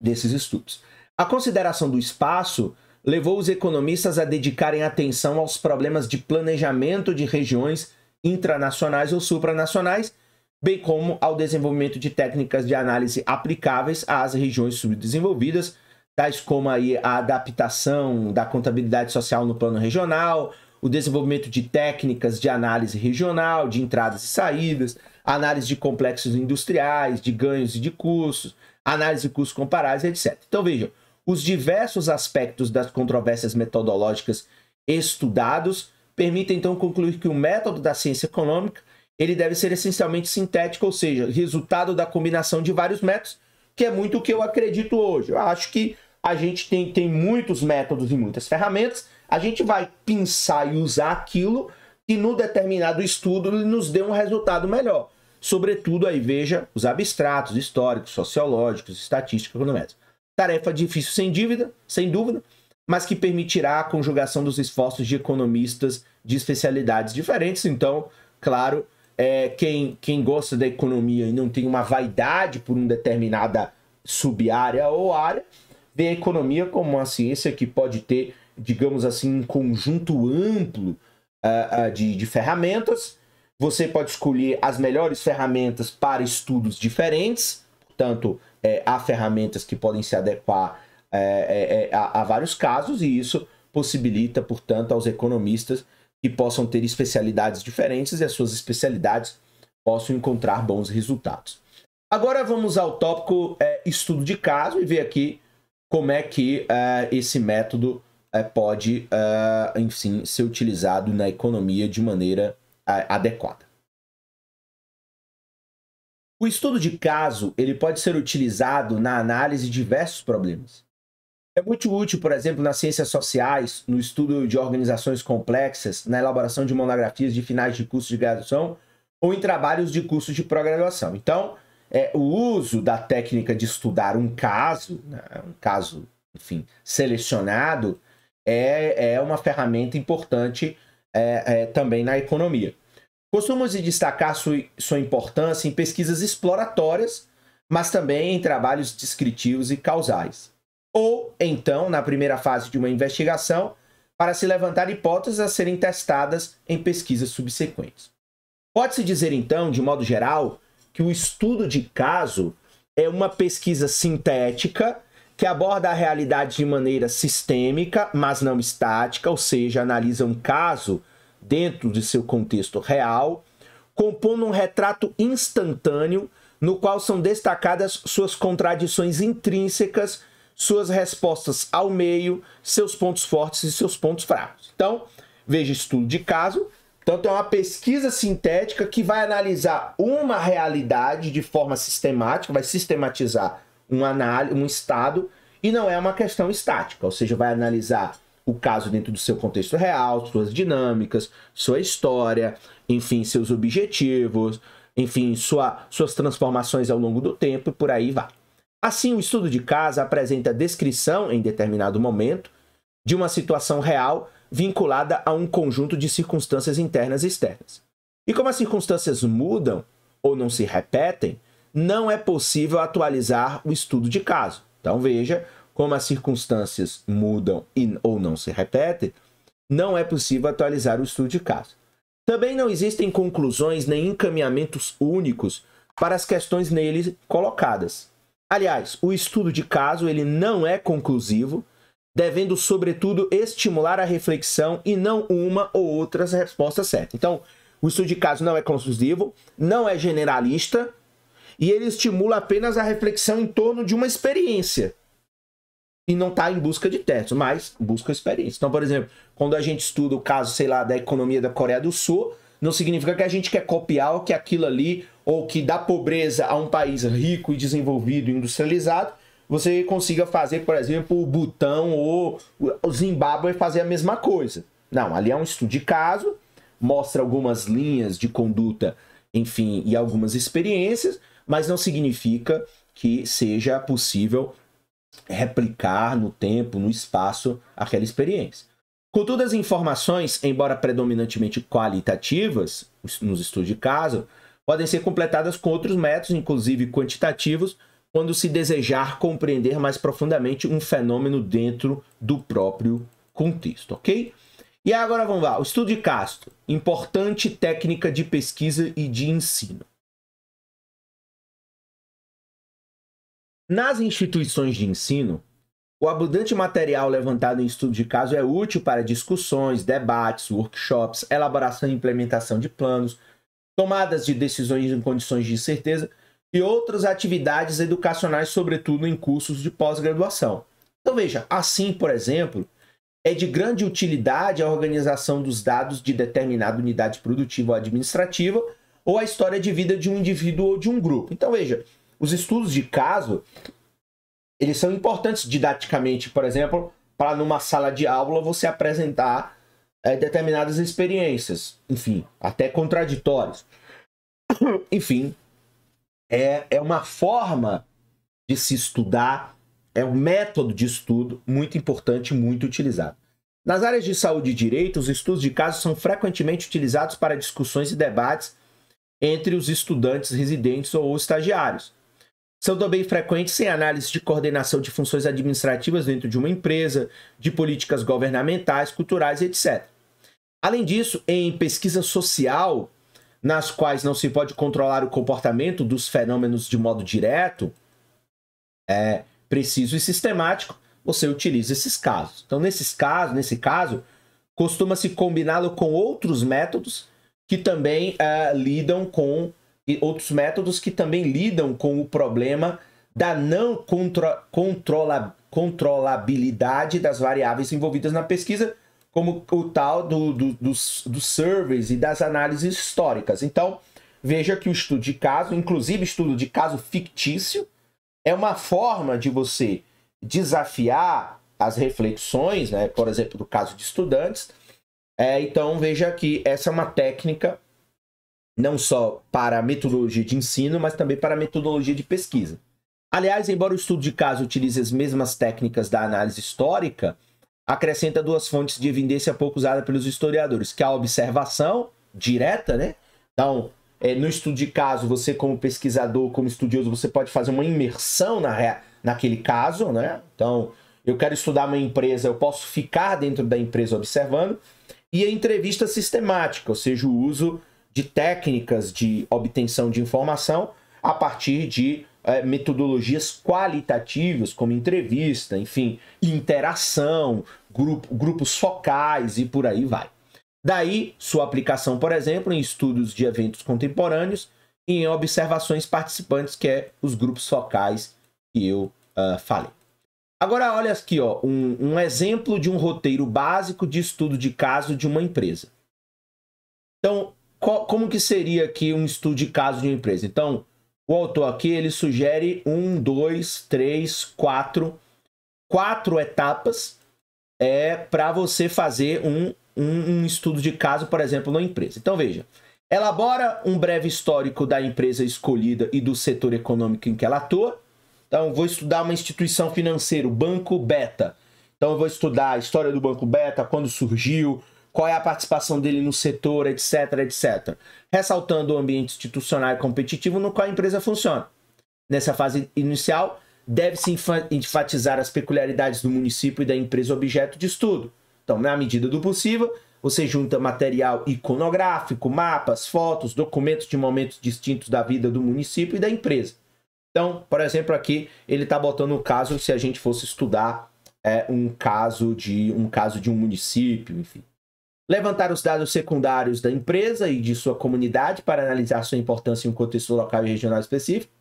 desses estudos. A consideração do espaço levou os economistas a dedicarem atenção aos problemas de planejamento de regiões intranacionais ou supranacionais, bem como ao desenvolvimento de técnicas de análise aplicáveis às regiões subdesenvolvidas, tais como aí a adaptação da contabilidade social no plano regional, o desenvolvimento de técnicas de análise regional, de entradas e saídas, análise de complexos industriais, de ganhos e de custos, análise de custos comparáveis, etc. Então vejam, os diversos aspectos das controvérsias metodológicas estudados permitem então concluir que o método da ciência econômica ele deve ser essencialmente sintético, ou seja, resultado da combinação de vários métodos que é muito o que eu acredito hoje. Eu acho que a gente tem, tem muitos métodos e muitas ferramentas, a gente vai pensar e usar aquilo que no determinado estudo nos dê um resultado melhor. Sobretudo aí veja os abstratos históricos, sociológicos, estatísticos, econômicos. Tarefa difícil sem dívida, sem dúvida, mas que permitirá a conjugação dos esforços de economistas de especialidades diferentes. Então, claro, é, quem, quem gosta da economia e não tem uma vaidade por uma determinada subárea ou área, vê a economia como uma ciência que pode ter, digamos assim, um conjunto amplo uh, uh, de, de ferramentas. Você pode escolher as melhores ferramentas para estudos diferentes, portanto, é, há ferramentas que podem se adequar é, é, é a, a vários casos, e isso possibilita, portanto, aos economistas que possam ter especialidades diferentes e as suas especialidades possam encontrar bons resultados. Agora vamos ao tópico é, estudo de caso e ver aqui como é que é, esse método é, pode, é, enfim, ser utilizado na economia de maneira é, adequada. O estudo de caso ele pode ser utilizado na análise de diversos problemas. É muito útil, por exemplo, nas ciências sociais, no estudo de organizações complexas, na elaboração de monografias de finais de curso de graduação ou em trabalhos de curso de pró-graduação. Então, é, o uso da técnica de estudar um caso, né, um caso, enfim, selecionado, é, é uma ferramenta importante é, é, também na economia. Costumamos destacar sua, sua importância em pesquisas exploratórias, mas também em trabalhos descritivos e causais ou então na primeira fase de uma investigação, para se levantar hipóteses a serem testadas em pesquisas subsequentes. Pode-se dizer então, de modo geral, que o estudo de caso é uma pesquisa sintética que aborda a realidade de maneira sistêmica, mas não estática, ou seja, analisa um caso dentro de seu contexto real, compondo um retrato instantâneo no qual são destacadas suas contradições intrínsecas suas respostas ao meio, seus pontos fortes e seus pontos fracos. Então, veja estudo de caso. Então, é uma pesquisa sintética que vai analisar uma realidade de forma sistemática, vai sistematizar um, análise, um estado, e não é uma questão estática, ou seja, vai analisar o caso dentro do seu contexto real, suas dinâmicas, sua história, enfim, seus objetivos, enfim, sua, suas transformações ao longo do tempo e por aí vai. Assim, o estudo de caso apresenta descrição, em determinado momento, de uma situação real vinculada a um conjunto de circunstâncias internas e externas. E como as circunstâncias mudam ou não se repetem, não é possível atualizar o estudo de caso. Então veja, como as circunstâncias mudam e, ou não se repetem, não é possível atualizar o estudo de caso. Também não existem conclusões nem encaminhamentos únicos para as questões nele colocadas. Aliás, o estudo de caso ele não é conclusivo, devendo sobretudo estimular a reflexão e não uma ou outras respostas certas. Então, o estudo de caso não é conclusivo, não é generalista e ele estimula apenas a reflexão em torno de uma experiência e não está em busca de testes, mas busca experiência. Então, por exemplo, quando a gente estuda o caso, sei lá, da economia da Coreia do Sul, não significa que a gente quer copiar o que aquilo ali, ou que dá pobreza a um país rico e desenvolvido e industrializado, você consiga fazer, por exemplo, o Butão ou o Zimbábue fazer a mesma coisa. Não, ali é um estudo de caso, mostra algumas linhas de conduta, enfim, e algumas experiências, mas não significa que seja possível replicar no tempo, no espaço, aquela experiência. Contudo, as informações, embora predominantemente qualitativas, nos estudos de caso, podem ser completadas com outros métodos, inclusive quantitativos, quando se desejar compreender mais profundamente um fenômeno dentro do próprio contexto, ok? E agora vamos lá, o estudo de caso, importante técnica de pesquisa e de ensino. Nas instituições de ensino, o abundante material levantado em estudo de caso é útil para discussões, debates, workshops, elaboração e implementação de planos, tomadas de decisões em condições de incerteza e outras atividades educacionais, sobretudo em cursos de pós-graduação. Então veja, assim, por exemplo, é de grande utilidade a organização dos dados de determinada unidade produtiva ou administrativa ou a história de vida de um indivíduo ou de um grupo. Então veja, os estudos de caso eles são importantes didaticamente, por exemplo, para numa sala de aula você apresentar é, determinadas experiências, enfim, até contraditórias. [COUGHS] enfim, é, é uma forma de se estudar, é um método de estudo muito importante, muito utilizado. Nas áreas de saúde e direito, os estudos de casos são frequentemente utilizados para discussões e debates entre os estudantes residentes ou estagiários. São também frequentes em análise de coordenação de funções administrativas dentro de uma empresa, de políticas governamentais, culturais, etc. Além disso, em pesquisa social, nas quais não se pode controlar o comportamento dos fenômenos de modo direto, é preciso e sistemático, você utiliza esses casos. Então, nesses casos, nesse caso, costuma-se combiná-lo com outros métodos que também é, lidam com outros métodos que também lidam com o problema da não controla, controlabilidade das variáveis envolvidas na pesquisa, como o tal do, do, dos, dos surveys e das análises históricas. Então, veja que o estudo de caso, inclusive estudo de caso fictício, é uma forma de você desafiar as reflexões, né? por exemplo, do caso de estudantes. É, então, veja que essa é uma técnica não só para a metodologia de ensino, mas também para a metodologia de pesquisa. Aliás, embora o estudo de caso utilize as mesmas técnicas da análise histórica, acrescenta duas fontes de evidência pouco usada pelos historiadores, que é a observação direta, né? Então, é, no estudo de caso, você como pesquisador, como estudioso, você pode fazer uma imersão na, naquele caso, né? Então, eu quero estudar uma empresa, eu posso ficar dentro da empresa observando. E a entrevista sistemática, ou seja, o uso de técnicas de obtenção de informação a partir de é, metodologias qualitativas, como entrevista, enfim, interação, grupo, grupos focais e por aí vai. Daí sua aplicação, por exemplo, em estudos de eventos contemporâneos e em observações participantes, que é os grupos focais que eu uh, falei. Agora olha aqui, ó, um, um exemplo de um roteiro básico de estudo de caso de uma empresa. Então, co como que seria aqui um estudo de caso de uma empresa? Então, o autor aqui ele sugere um, dois, três, quatro, quatro etapas é para você fazer um, um, um estudo de caso, por exemplo, na empresa. Então veja, elabora um breve histórico da empresa escolhida e do setor econômico em que ela atua. Então, vou estudar uma instituição financeira, o Banco Beta. Então, eu vou estudar a história do Banco Beta, quando surgiu, qual é a participação dele no setor, etc, etc. Ressaltando o ambiente institucional e competitivo no qual a empresa funciona. Nessa fase inicial, deve-se enfatizar as peculiaridades do município e da empresa objeto de estudo. Então, na medida do possível, você junta material iconográfico, mapas, fotos, documentos de momentos distintos da vida do município e da empresa. Então, por exemplo, aqui ele está botando o caso se a gente fosse estudar é, um caso de um caso de um município, enfim levantar os dados secundários da empresa e de sua comunidade para analisar sua importância em um contexto local e regional específico.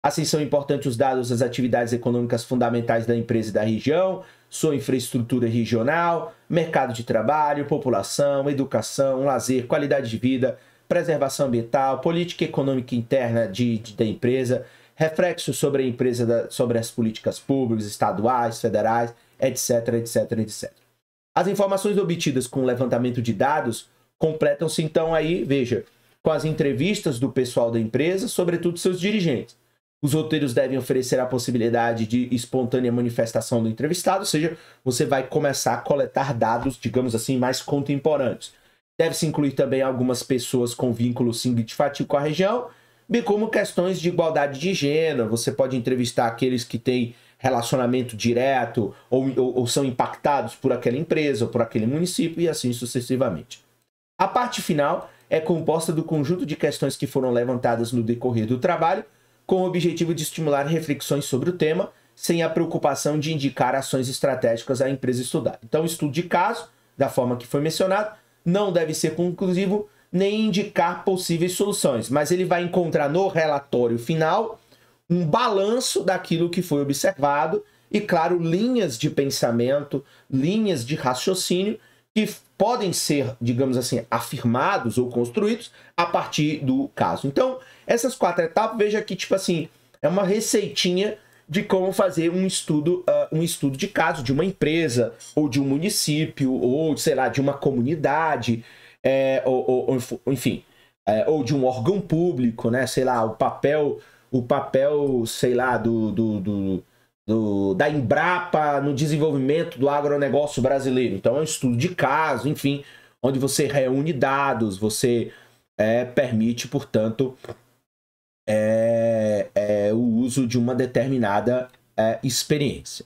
Assim são importantes os dados das atividades econômicas fundamentais da empresa e da região, sua infraestrutura regional, mercado de trabalho, população, educação, lazer, qualidade de vida, preservação ambiental, política econômica interna de, de da empresa, reflexos sobre a empresa, da, sobre as políticas públicas, estaduais, federais, etc, etc, etc. As informações obtidas com o levantamento de dados completam-se então aí, veja, com as entrevistas do pessoal da empresa, sobretudo seus dirigentes. Os roteiros devem oferecer a possibilidade de espontânea manifestação do entrevistado, ou seja, você vai começar a coletar dados, digamos assim, mais contemporâneos. Deve-se incluir também algumas pessoas com vínculo significativo com a região, bem como questões de igualdade de gênero. Você pode entrevistar aqueles que têm relacionamento direto ou, ou, ou são impactados por aquela empresa ou por aquele município e assim sucessivamente. A parte final é composta do conjunto de questões que foram levantadas no decorrer do trabalho, com o objetivo de estimular reflexões sobre o tema, sem a preocupação de indicar ações estratégicas à empresa estudar. Então, o estudo de caso, da forma que foi mencionado, não deve ser conclusivo nem indicar possíveis soluções, mas ele vai encontrar no relatório final um balanço daquilo que foi observado e, claro, linhas de pensamento, linhas de raciocínio que podem ser, digamos assim, afirmados ou construídos a partir do caso. Então, essas quatro etapas, veja que, tipo assim, é uma receitinha de como fazer um estudo, uh, um estudo de caso de uma empresa, ou de um município, ou, sei lá, de uma comunidade, é, ou, ou, enfim, é, ou de um órgão público, né? Sei lá, o papel o papel, sei lá, do, do, do, do, da Embrapa no desenvolvimento do agronegócio brasileiro. Então é um estudo de caso, enfim, onde você reúne dados, você é, permite, portanto, é, é, o uso de uma determinada é, experiência.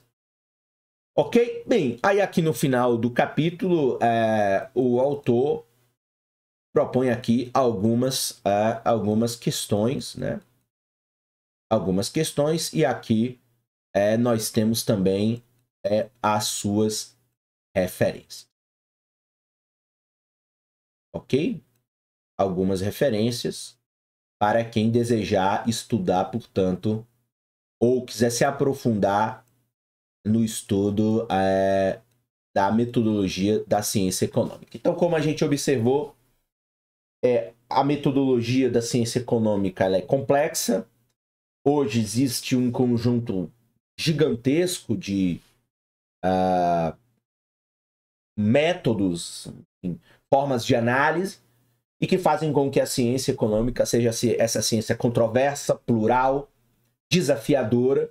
Ok? Bem, aí aqui no final do capítulo, é, o autor propõe aqui algumas, é, algumas questões, né? algumas questões e aqui é, nós temos também é, as suas referências. Ok? Algumas referências para quem desejar estudar, portanto, ou quiser se aprofundar no estudo é, da metodologia da ciência econômica. Então, como a gente observou, é, a metodologia da ciência econômica é complexa, Hoje existe um conjunto gigantesco de uh, métodos, enfim, formas de análise e que fazem com que a ciência econômica seja essa ciência controversa, plural, desafiadora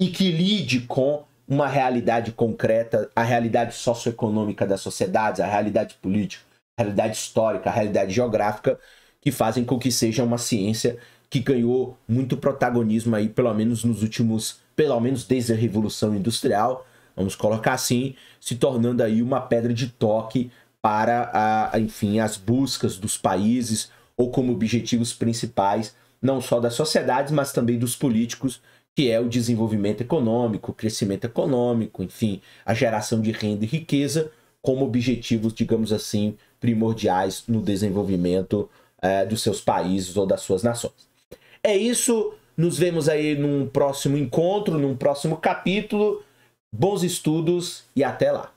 e que lide com uma realidade concreta, a realidade socioeconômica das sociedades, a realidade política, a realidade histórica, a realidade geográfica, que fazem com que seja uma ciência que ganhou muito protagonismo aí, pelo menos nos últimos, pelo menos desde a Revolução Industrial, vamos colocar assim, se tornando aí uma pedra de toque para, a, enfim, as buscas dos países ou como objetivos principais, não só das sociedades, mas também dos políticos, que é o desenvolvimento econômico, o crescimento econômico, enfim, a geração de renda e riqueza como objetivos, digamos assim, primordiais no desenvolvimento eh, dos seus países ou das suas nações. É isso. Nos vemos aí num próximo encontro, num próximo capítulo. Bons estudos e até lá.